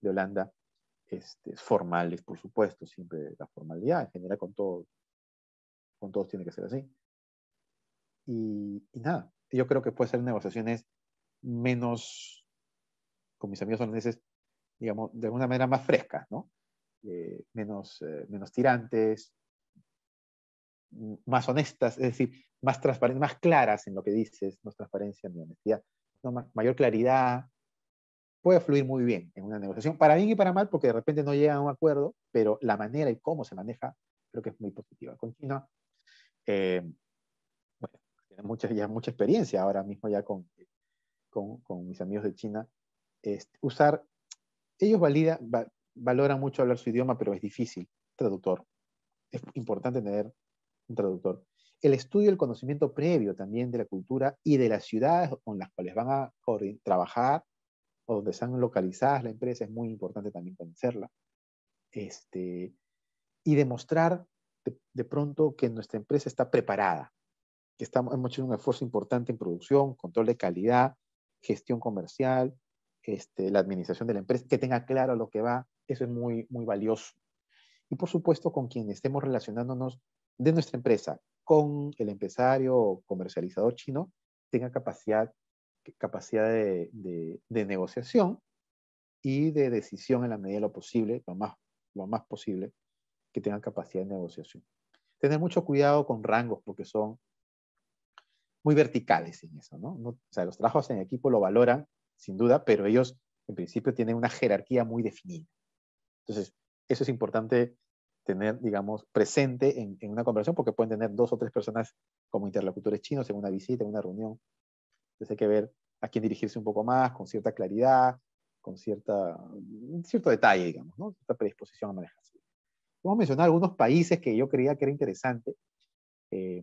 [SPEAKER 2] de Holanda, este, formales, por supuesto, siempre la formalidad en general con todos, con todos tiene que ser así. Y, nada, yo creo que puede ser negociaciones menos, con mis amigos holandeses, digamos, de alguna manera más frescas, ¿no? Eh, menos, eh, menos tirantes, más honestas, es decir, más transparentes, más claras en lo que dices, más transparencia, más honestidad mayor claridad, puede fluir muy bien en una negociación, para bien y para mal, porque de repente no llega a un acuerdo, pero la manera y cómo se maneja creo que es muy positiva. Con China, eh, bueno, tiene mucha, ya mucha experiencia ahora mismo ya con, con, mis amigos de China, usar, ellos valida, valoran mucho hablar su idioma, pero es difícil, traductor. Es importante tener un traductor el estudio y el conocimiento previo también de la cultura y de las ciudades con las cuales van a trabajar o donde están localizadas la empresa, es muy importante también conocerla. Este, y demostrar de, pronto que nuestra empresa está preparada, que estamos, hemos hecho un esfuerzo importante en producción, control de calidad, gestión comercial, este, la administración de la empresa, que tenga claro lo que va, eso es muy, muy valioso. Y por supuesto, con quien estemos relacionándonos de nuestra empresa, con el empresario o comercializador chino tenga capacidad, capacidad de, negociación y de decisión en la medida de lo posible, lo más, lo más posible, que tenga capacidad de negociación. Tener mucho cuidado con rangos porque son muy verticales en eso, no o sea, los trabajos en equipo lo valoran, sin duda, pero ellos en principio tienen una jerarquía muy definida. Entonces, eso es importante tener, digamos, presente en, una conversación, porque pueden tener dos o tres personas como interlocutores chinos en una visita, en una reunión. Entonces hay que ver a quién dirigirse un poco más, con cierta claridad, con cierta, cierto detalle, digamos, ¿no? cierta predisposición a manejarse. Vamos a mencionar algunos países que yo creía que era interesante eh,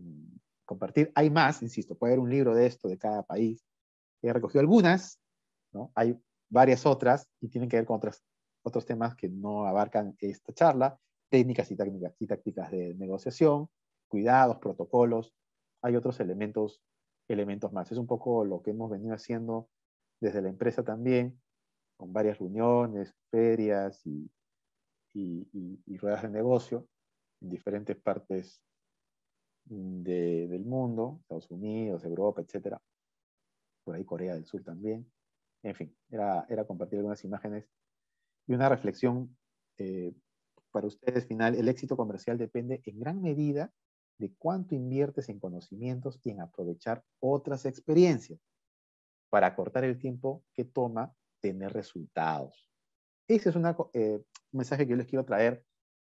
[SPEAKER 2] compartir. Hay más, insisto, puede haber un libro de esto, de cada país. He recogido algunas, ¿no? hay varias otras y tienen que ver con otros otros temas que no abarcan esta charla técnicas y técnicas y tácticas de negociación, cuidados, protocolos, hay otros elementos, elementos más. Es un poco lo que hemos venido haciendo desde la empresa también, con varias reuniones, ferias y, y, y, ruedas de negocio en diferentes partes de, del mundo, Estados Unidos, Europa, etcétera, por ahí Corea del Sur también. En fin, era, era compartir algunas imágenes y una reflexión eh, para ustedes final, el éxito comercial depende en gran medida de cuánto inviertes en conocimientos y en aprovechar otras experiencias para acortar el tiempo que toma tener resultados. Ese es un eh, mensaje que yo les quiero traer.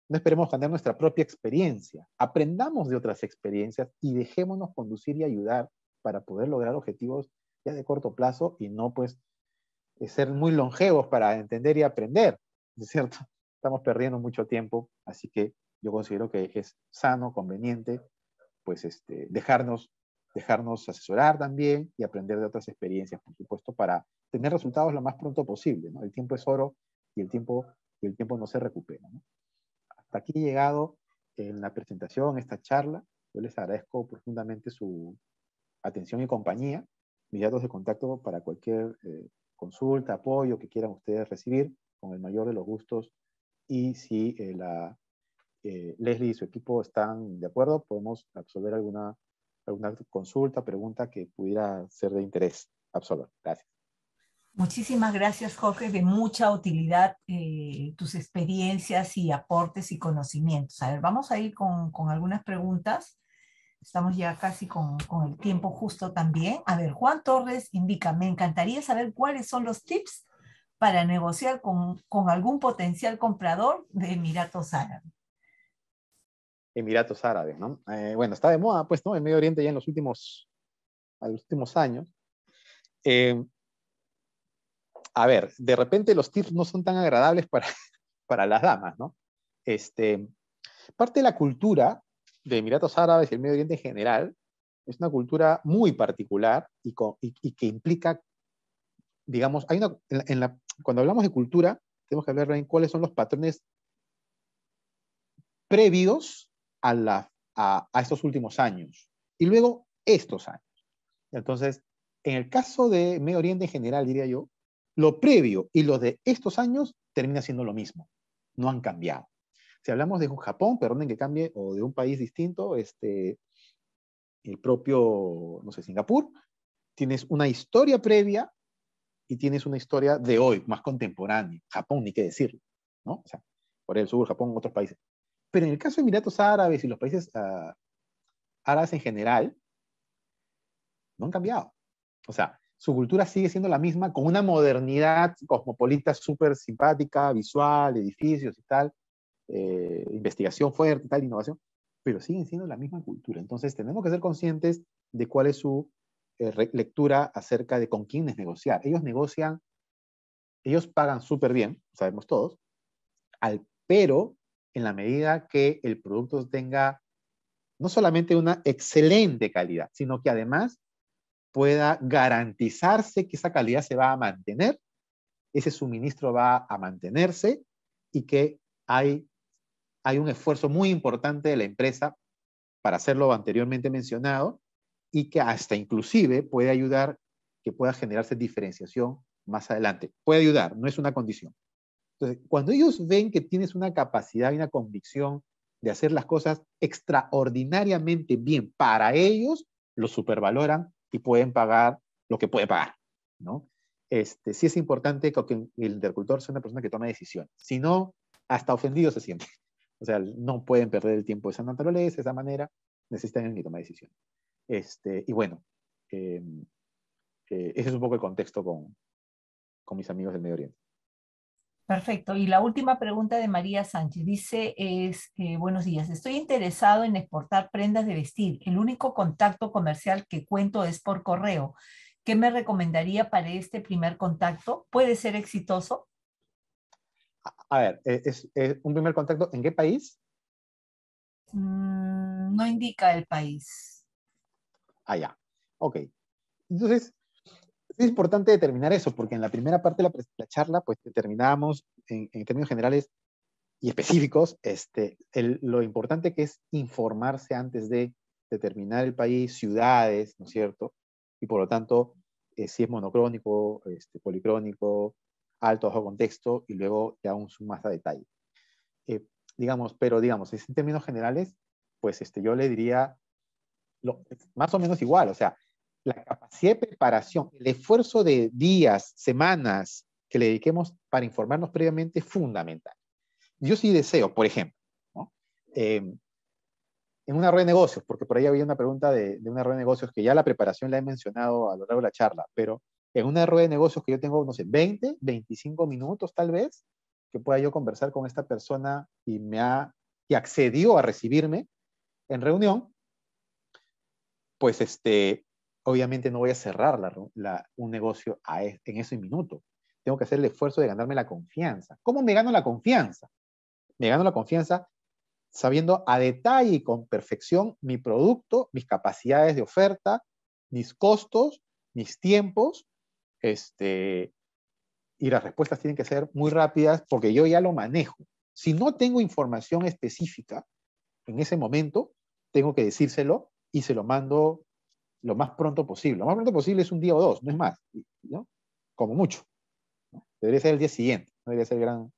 [SPEAKER 2] No esperemos ganar nuestra propia experiencia. Aprendamos de otras experiencias y dejémonos conducir y ayudar para poder lograr objetivos ya de corto plazo y no pues eh, ser muy longevos para entender y aprender, ¿cierto? estamos perdiendo mucho tiempo, así que yo considero que es sano, conveniente, pues este, dejarnos, dejarnos asesorar también y aprender de otras experiencias, por supuesto, para tener resultados lo más pronto posible. El tiempo es oro y el tiempo, y el tiempo no se recupera. Hasta aquí he llegado en la presentación, esta charla. Yo les agradezco profundamente su atención y compañía. Mis datos de contacto para cualquier eh, consulta, apoyo que quieran ustedes recibir, con el mayor de los gustos y si eh, la, eh, Leslie y su equipo están de acuerdo, podemos absorber alguna, alguna consulta, pregunta que pudiera ser de interés. Absoluto. Gracias.
[SPEAKER 1] Muchísimas gracias, Jorge. De mucha utilidad eh, tus experiencias y aportes y conocimientos. A ver, vamos a ir con, con algunas preguntas. Estamos ya casi con, con, el tiempo justo también. A ver, Juan Torres indica, me encantaría saber cuáles son los tips para negociar con, algún potencial comprador de Emiratos Árabes.
[SPEAKER 2] Emiratos Árabes, ¿no? Eh, bueno, está de moda, pues, ¿no? El Medio Oriente ya en los últimos, últimos años. Eh, a ver, de repente los tips no son tan agradables para, para las damas, ¿no? Este, parte de la cultura de Emiratos Árabes y el Medio Oriente en general es una cultura muy particular y, que implica, digamos, hay una, en, la, cuando hablamos de cultura, tenemos que ver cuáles son los patrones previos a, estos últimos años y luego estos años. Entonces, en el caso de Medio Oriente en general, diría yo, lo previo y lo de estos años termina siendo lo mismo, no han cambiado. Si hablamos de un Japón, perdonen que cambie, o de un país distinto, este, el propio, no sé, Singapur, tienes una historia previa y tienes una historia de hoy, más contemporánea. Japón, ni qué decirlo, ¿no? O sea, Corea del Sur, Japón, otros países. Pero en el caso de Emiratos Árabes y los países ah, árabes en general, no han cambiado. O sea, su cultura sigue siendo la misma, con una modernidad cosmopolita súper simpática, visual, edificios y tal, eh, investigación fuerte, tal, innovación, pero siguen siendo la misma cultura. Entonces, tenemos que ser conscientes de cuál es su eh, lectura acerca de con quiénes negociar. Ellos negocian, ellos pagan súper bien, sabemos todos, al, pero en la medida que el producto tenga no solamente una excelente calidad, sino que además pueda garantizarse que esa calidad se va a mantener, ese suministro va a mantenerse y que hay, hay un esfuerzo muy importante de la empresa para hacer lo anteriormente mencionado, y que hasta inclusive puede ayudar que pueda generarse diferenciación más adelante. Puede ayudar, no es una condición. Entonces, cuando ellos ven que tienes una capacidad y una convicción de hacer las cosas extraordinariamente bien para ellos, los supervaloran y pueden pagar lo que puede pagar, ¿no? Este, sí es importante que el intercultor sea una persona que tome decisiones. Si no, hasta ofendido se siente. O sea, no pueden perder el tiempo de esa naturaleza, de esa manera. Necesitan que tome decisión este, y bueno, em, eh, ese es un poco el contexto con, mis amigos del Medio Oriente.
[SPEAKER 1] Perfecto. Y la última pregunta de María Sánchez dice es, eh, buenos días, estoy interesado en exportar prendas de vestir. El único contacto comercial que cuento es por correo. ¿Qué me recomendaría para este primer contacto? ¿Puede ser exitoso?
[SPEAKER 2] A, ver, eh, es, un primer contacto, ¿en qué país?
[SPEAKER 1] Mm, no indica el país
[SPEAKER 2] allá. Ok. Entonces, es importante determinar eso, porque en la primera parte de la, charla, pues determinábamos en, términos generales y específicos este, lo importante que es informarse antes de determinar el país, ciudades, ¿no es cierto? Y por lo tanto, eh, si es monocrónico, este, policrónico, alto, bajo contexto, y luego ya un más a detalle. Eh, digamos, pero digamos, en términos generales, pues este, yo le diría más o menos igual, o sea, la capacidad de preparación, el esfuerzo de días, semanas que le dediquemos para informarnos previamente es fundamental. Yo sí deseo, por ejemplo, eh, en una red de negocios, porque por ahí había una pregunta de, una red de negocios que ya la preparación la he mencionado a lo largo de la charla, pero en una red de negocios que yo tengo, no sé, 20, 25 minutos tal vez, que pueda yo conversar con esta persona y me ha, y accedió a recibirme en reunión, pues este, obviamente no voy a cerrar un negocio a, en ese minuto. Tengo que hacer el esfuerzo de ganarme la confianza. ¿Cómo me gano la confianza? Me gano la confianza sabiendo a detalle y con perfección mi producto, mis capacidades de oferta, mis costos, mis tiempos, este, y las respuestas tienen que ser muy rápidas porque yo ya lo manejo. Si no tengo información específica en ese momento, tengo que decírselo y se lo mando lo más pronto posible. Lo más pronto posible es un día o dos, no es más, ¿no? Como mucho. Debería ser el día siguiente, no debería ser gran,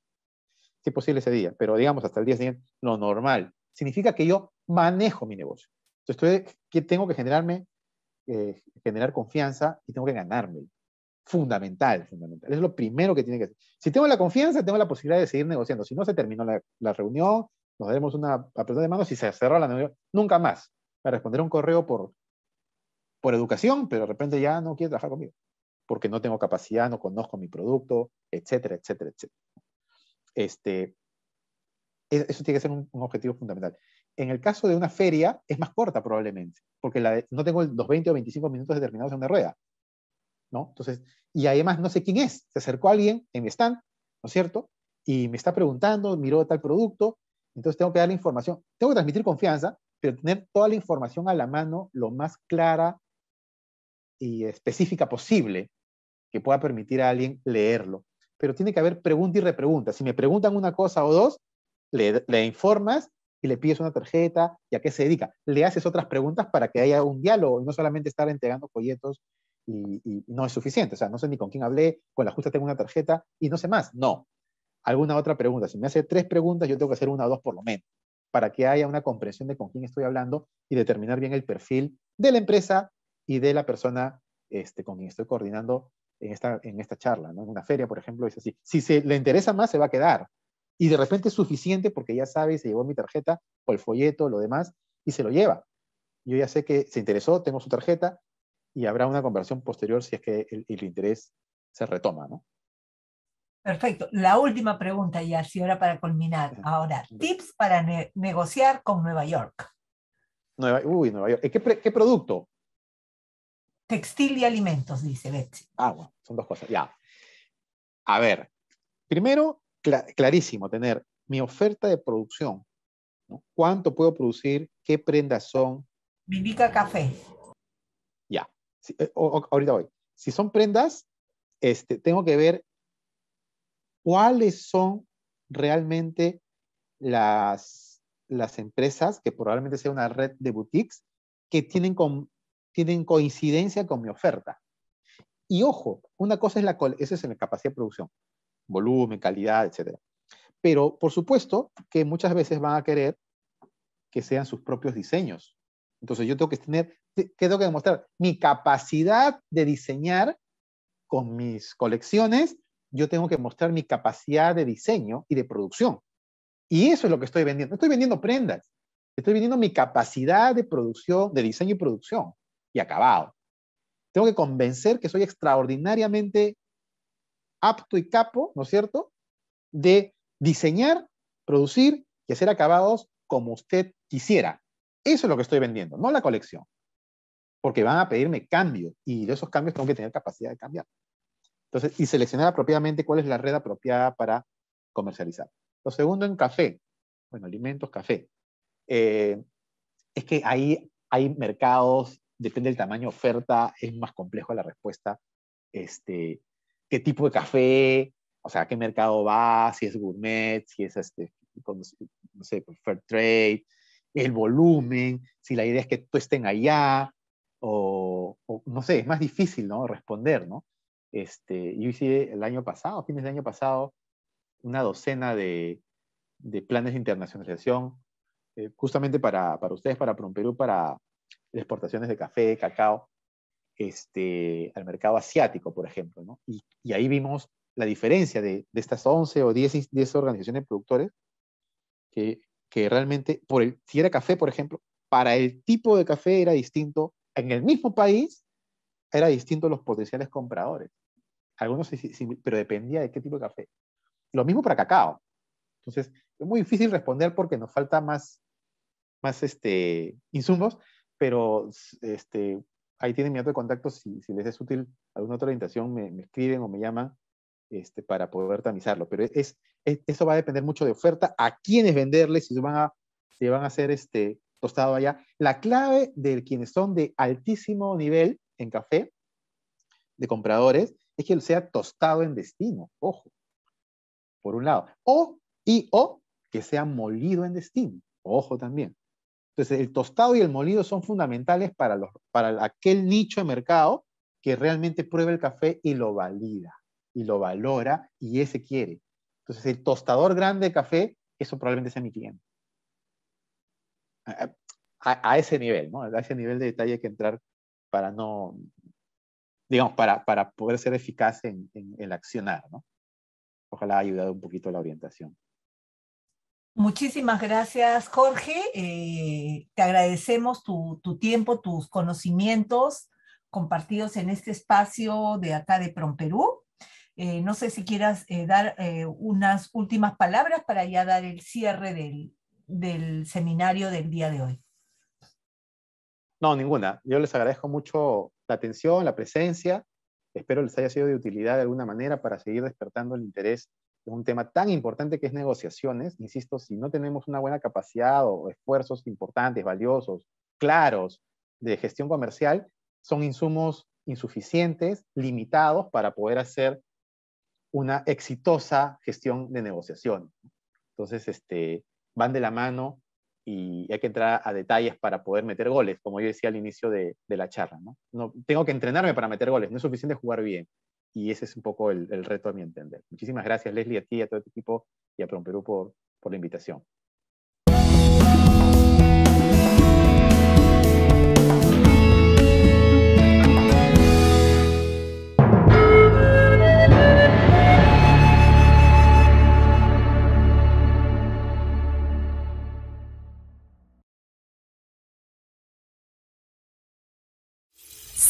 [SPEAKER 2] si es posible ese día, pero digamos hasta el día siguiente, lo normal. Significa que yo manejo mi negocio. Entonces, estoy, que tengo que generarme, eh, generar confianza y tengo que ganarme. Fundamental, fundamental. Es lo primero que tiene que hacer. Si tengo la confianza, tengo la posibilidad de seguir negociando. Si no, se terminó la, la reunión, nos daremos una apretón de manos Si se cerró la negociación. Nunca más para responder un correo por, por educación, pero de repente ya no quiere trabajar conmigo, porque no tengo capacidad, no conozco mi producto, etcétera, etcétera, etcétera. Este, e-, eso tiene que ser un, objetivo fundamental. En el caso de una feria, es más corta probablemente, porque la no tengo los 20 o 25 minutos determinados en una rueda. Entonces, y además no sé quién es. Se acercó alguien en mi stand, ¿no es cierto? Y me está preguntando, miró tal producto, entonces tengo que darle información. Tengo que transmitir confianza, pero tener toda la información a la mano lo más clara y específica posible que pueda permitir a alguien leerlo. Pero tiene que haber pregunta y repregunta. Si me preguntan una cosa o dos, le, informas y le pides una tarjeta ya a qué se dedica. Le haces otras preguntas para que haya un diálogo no solamente estar entregando folletos y, y, no es suficiente. O sea, no sé ni con quién hablé, con la justa tengo una tarjeta y no sé más. No. Alguna otra pregunta. Si me hace tres preguntas, yo tengo que hacer una o dos por lo menos para que haya una comprensión de con quién estoy hablando y determinar bien el perfil de la empresa y de la persona este, con quien estoy coordinando en esta, charla, En una feria, por ejemplo, es así. Si se le interesa más, se va a quedar. Y de repente es suficiente porque ya sabe, se llevó mi tarjeta o el folleto, lo demás, y se lo lleva. Yo ya sé que se interesó, tengo su tarjeta y habrá una conversación posterior si es que el, interés se retoma,
[SPEAKER 1] Perfecto. La última pregunta ya, así ahora para culminar. Ahora, tips para negociar con Nueva York.
[SPEAKER 2] Nueva, uy, Nueva York. ¿Qué, producto?
[SPEAKER 1] Textil y alimentos, dice Betsy. Ah, bueno, son dos cosas. Ya.
[SPEAKER 2] A ver, primero, clarísimo, tener mi oferta de producción. ¿Cuánto puedo producir? ¿Qué prendas son?
[SPEAKER 1] Vivica Café.
[SPEAKER 2] Ya. Eh, ahorita voy. Si son prendas, este, tengo que ver cuáles son realmente las, empresas, que probablemente sea una red de boutiques, que tienen, con, tienen coincidencia con mi oferta. Y ojo, una cosa es la, es capacidad de producción, volumen, calidad, etc. Pero por supuesto que muchas veces van a querer que sean sus propios diseños. Entonces yo tengo que tener, ¿qué tengo que demostrar mi capacidad de diseñar con mis colecciones yo tengo que mostrar mi capacidad de diseño y de producción. Y eso es lo que estoy vendiendo. No estoy vendiendo prendas, estoy vendiendo mi capacidad de producción, de diseño y producción y acabado. Tengo que convencer que soy extraordinariamente apto y capo, ¿no es cierto?, de diseñar, producir y hacer acabados como usted quisiera. Eso es lo que estoy vendiendo, no la colección. Porque van a pedirme cambios y de esos cambios tengo que tener capacidad de cambiar. Entonces, y seleccionar apropiadamente cuál es la red apropiada para comercializar. Lo segundo en café, bueno, alimentos, café, eh, es que ahí hay mercados, depende del tamaño oferta, es más complejo la respuesta. Este, ¿Qué tipo de café? O sea, ¿qué mercado va? Si es gourmet, si es, este, no sé, pues, fair trade, el volumen, si la idea es que tú estén allá, o, o, no sé, es más difícil, ¿no? Responder, ¿no? Este, yo hice el año pasado, fines del año pasado, una docena de, planes de internacionalización, eh, justamente para, ustedes, para Perú, para exportaciones de café, cacao, este, al mercado asiático, por ejemplo. Y, ahí vimos la diferencia de, estas 11 o 10, 10 organizaciones productores que, que, realmente, por el, si era café, por ejemplo, para el tipo de café era distinto, en el mismo país era distinto los potenciales compradores algunos, pero dependía de qué tipo de café. Lo mismo para cacao. Entonces, es muy difícil responder porque nos falta más, más este, insumos, pero este, ahí tienen mi dato contacto. Si, les es útil alguna otra orientación, me, escriben o me llaman este, para poder tamizarlo. Pero es, eso va a depender mucho de oferta, a quiénes venderles, si van a, se van a hacer este, tostado allá. La clave de quienes son de altísimo nivel en café, de compradores, es que sea tostado en destino, ojo, por un lado. O, y o, que sea molido en destino, ojo también. Entonces, el tostado y el molido son fundamentales para, los, para aquel nicho de mercado que realmente prueba el café y lo valida, y lo valora, y ese quiere. Entonces, el tostador grande de café, eso probablemente sea mi cliente. A, a ese nivel, ¿no? A ese nivel de detalle hay que entrar para no, digamos, para, para poder ser eficaz en, el accionar, ¿no? Ojalá haya ayudado un poquito la orientación.
[SPEAKER 1] Muchísimas gracias, Jorge. Eh, te agradecemos tu, tiempo, tus conocimientos compartidos en este espacio de acá de Prom Perú eh, no sé si quieras eh, dar unas últimas palabras para ya dar el cierre del, del seminario del día de hoy.
[SPEAKER 2] No, ninguna. Yo les agradezco mucho la atención, la presencia. Espero les haya sido de utilidad de alguna manera para seguir despertando el interés de un tema tan importante que es negociaciones. Insisto, si no tenemos una buena capacidad o esfuerzos importantes, valiosos, claros de gestión comercial, son insumos insuficientes, limitados para poder hacer una exitosa gestión de negociación. Entonces, este, van de la mano y hay que entrar a detalles para poder meter goles, como yo decía al inicio de, la charla. ¿no? tengo que entrenarme para meter goles, no es suficiente jugar bien. Y ese es un poco el, reto a mi entender. Muchísimas gracias, Leslie, a ti, a todo tu equipo y a Perú por la invitación.